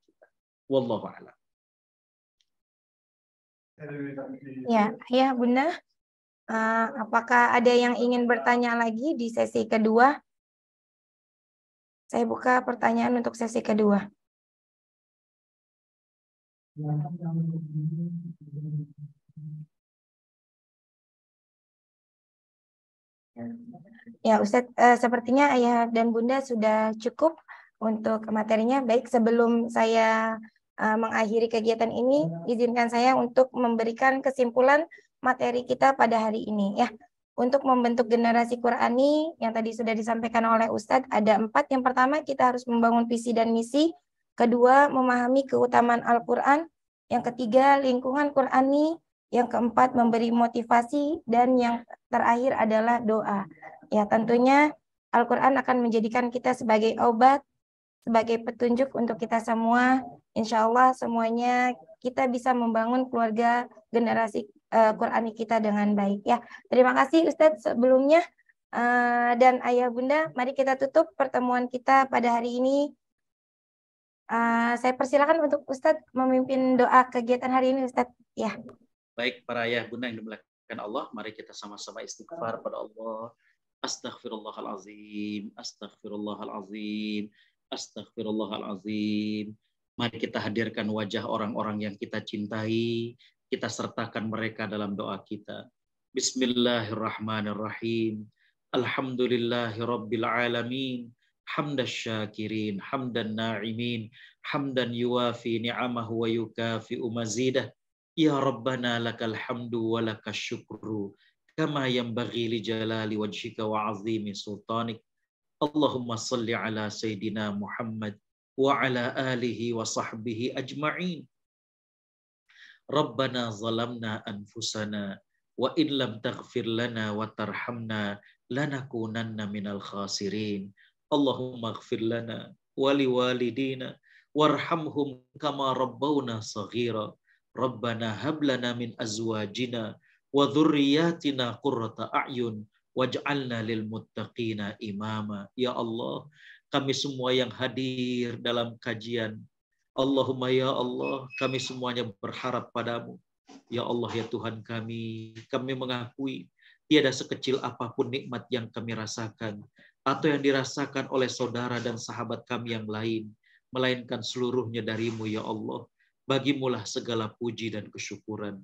Wallahu a'lam. Ya, ya Bunda. Uh, apakah ada yang ingin bertanya lagi di sesi kedua? Saya buka pertanyaan untuk sesi kedua. Ya, Ustadz, uh, sepertinya Ayah dan Bunda sudah cukup untuk materinya. Baik, sebelum saya uh, mengakhiri kegiatan ini, izinkan saya untuk memberikan kesimpulan materi kita pada hari ini ya. Untuk membentuk generasi Qurani yang tadi sudah disampaikan oleh Ustadz ada empat. Yang pertama kita harus membangun visi dan misi. Kedua memahami keutamaan Al-Quran. Yang ketiga lingkungan Qurani. Yang keempat memberi motivasi dan yang terakhir adalah doa. Ya tentunya Al-Quran akan menjadikan kita sebagai obat sebagai petunjuk untuk kita semua. Insya Allah semuanya kita bisa membangun keluarga generasi uh, Qurani kita dengan baik. Ya, terima kasih Ustadz sebelumnya uh, dan Ayah Bunda. Mari kita tutup pertemuan kita pada hari ini. Uh, saya persilakan untuk Ustadz memimpin doa kegiatan hari ini Ustadz. Ya. Baik para ayah bunda yang dimuliakan Allah, mari kita sama-sama istighfar pada Allah. Astaghfirullahalazim, astaghfirullahalazim. Astagfirullahalazim. Mari kita hadirkan wajah orang-orang yang kita cintai, kita sertakan mereka dalam doa kita. Bismillahirrahmanirrahim. Alhamdulillahirrabbilalamin. Hamdan syakirin, hamdan na'imin, hamdan yuwafi ni'amahu wa yukafi umazidah. Ya Rabbana lakal hamdu wa lakal syukru. Kama yang li jalali wajhika wa azimi sultanik. Allahumma salli ala Sayyidina Muhammad wa ala alihi wa sahbihi ajma'in. Rabbana zalamna anfusana wa in lam lana wa tarhamna lanakunanna minal khasirin. Allahumma ighfir lana wa liwalidina kama rabbawna saghira. Rabbana hab min azwajina wa waj'alna lil muttaqina imama. Ya Allah, kami semua yang hadir dalam kajian. Allahumma ya Allah, kami semuanya berharap padamu. Ya Allah ya Tuhan kami, kami mengakui tiada sekecil apapun nikmat yang kami rasakan atau yang dirasakan oleh saudara dan sahabat kami yang lain, melainkan seluruhnya darimu ya Allah. Bagimulah segala puji dan kesyukuran.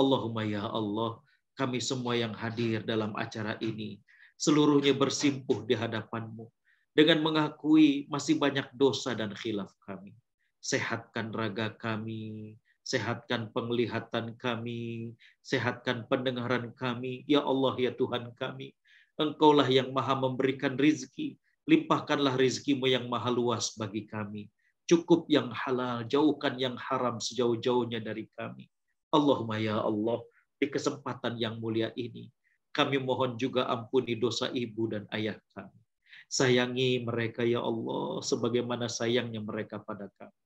Allahumma ya Allah, kami semua yang hadir dalam acara ini, seluruhnya bersimpuh di hadapanMu dengan mengakui masih banyak dosa dan khilaf kami. Sehatkan raga kami, sehatkan penglihatan kami, sehatkan pendengaran kami. Ya Allah, ya Tuhan kami, Engkaulah yang maha memberikan rizki, limpahkanlah rizkimu yang maha luas bagi kami. Cukup yang halal, jauhkan yang haram sejauh-jauhnya dari kami. Allahumma ya Allah, di kesempatan yang mulia ini. Kami mohon juga ampuni dosa ibu dan ayah kami. Sayangi mereka ya Allah sebagaimana sayangnya mereka pada kami.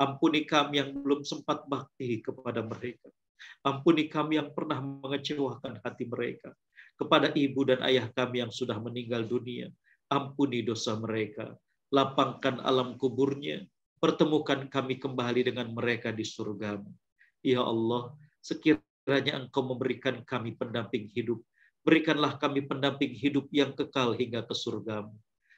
Ampuni kami yang belum sempat bakti kepada mereka. Ampuni kami yang pernah mengecewakan hati mereka. Kepada ibu dan ayah kami yang sudah meninggal dunia, ampuni dosa mereka. Lapangkan alam kuburnya, pertemukan kami kembali dengan mereka di surgamu. Ya Allah, sekiranya kiranya Engkau memberikan kami pendamping hidup. Berikanlah kami pendamping hidup yang kekal hingga ke surgamu.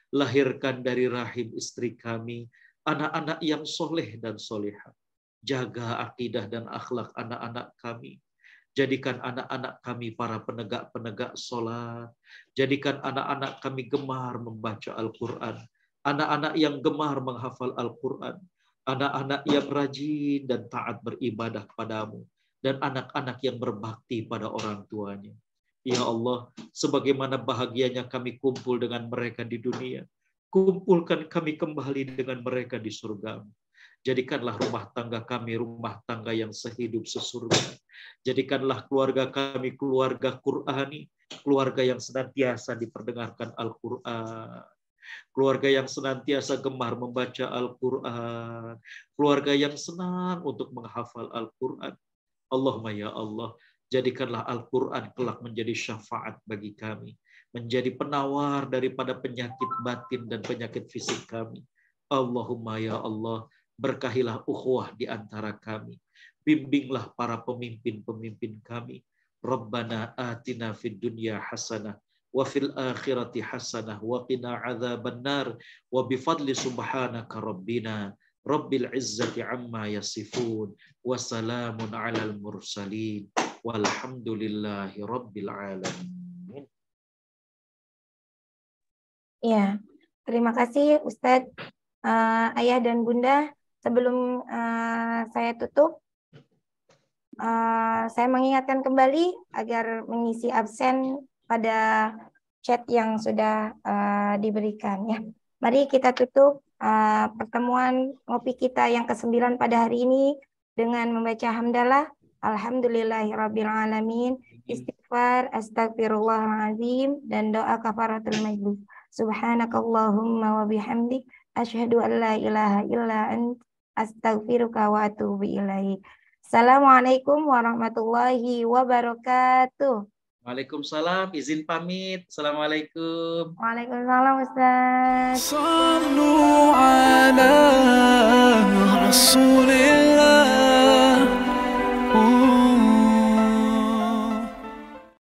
Lahirkan dari rahim istri kami, anak-anak yang soleh dan soleha. Jaga akidah dan akhlak anak-anak kami. Jadikan anak-anak kami para penegak-penegak sholat. Jadikan anak-anak kami gemar membaca Al-Quran. Anak-anak yang gemar menghafal Al-Quran. Anak-anak yang rajin dan taat beribadah kepadamu dan anak-anak yang berbakti pada orang tuanya. Ya Allah, sebagaimana bahagianya kami kumpul dengan mereka di dunia, kumpulkan kami kembali dengan mereka di surga. Jadikanlah rumah tangga kami rumah tangga yang sehidup sesurga. Jadikanlah keluarga kami keluarga Qur'ani, keluarga yang senantiasa diperdengarkan Al-Qur'an keluarga yang senantiasa gemar membaca Al-Quran, keluarga yang senang untuk menghafal Al-Quran, Allahumma ya Allah, jadikanlah Al-Quran kelak menjadi syafaat bagi kami. Menjadi penawar daripada penyakit batin dan penyakit fisik kami. Allahumma ya Allah, berkahilah ukhwah di antara kami. Bimbinglah para pemimpin-pemimpin kami. Rabbana atina fid dunya hasanah wa fil akhirati hasanah wa qina adzabannar wa bifadli subhanaka rabbina Rabbil izzati amma yasifun wa salamun alal mursalin walhamdulillahi rabbil alamin. Ya, terima kasih Ustadz, uh, Ayah dan Bunda. Sebelum uh, saya tutup, uh, saya mengingatkan kembali agar mengisi absen pada chat yang sudah uh, diberikan. Ya, mari kita tutup Eh, pertemuan ngopi kita yang ke-9 pada hari ini dengan membaca hamdalah alamin hmm. istighfar astagfirullahaladzim dan doa kafaratul majlis subhanakallahumma wa bihamdik asyhadu an la ilaha illa ant astaghfiruka wa atubu ilaik Assalamualaikum warahmatullahi wabarakatuh. Waalaikumsalam, izin pamit. Assalamualaikum. Waalaikumsalam Ustaz. Sallu ala Rasulillah.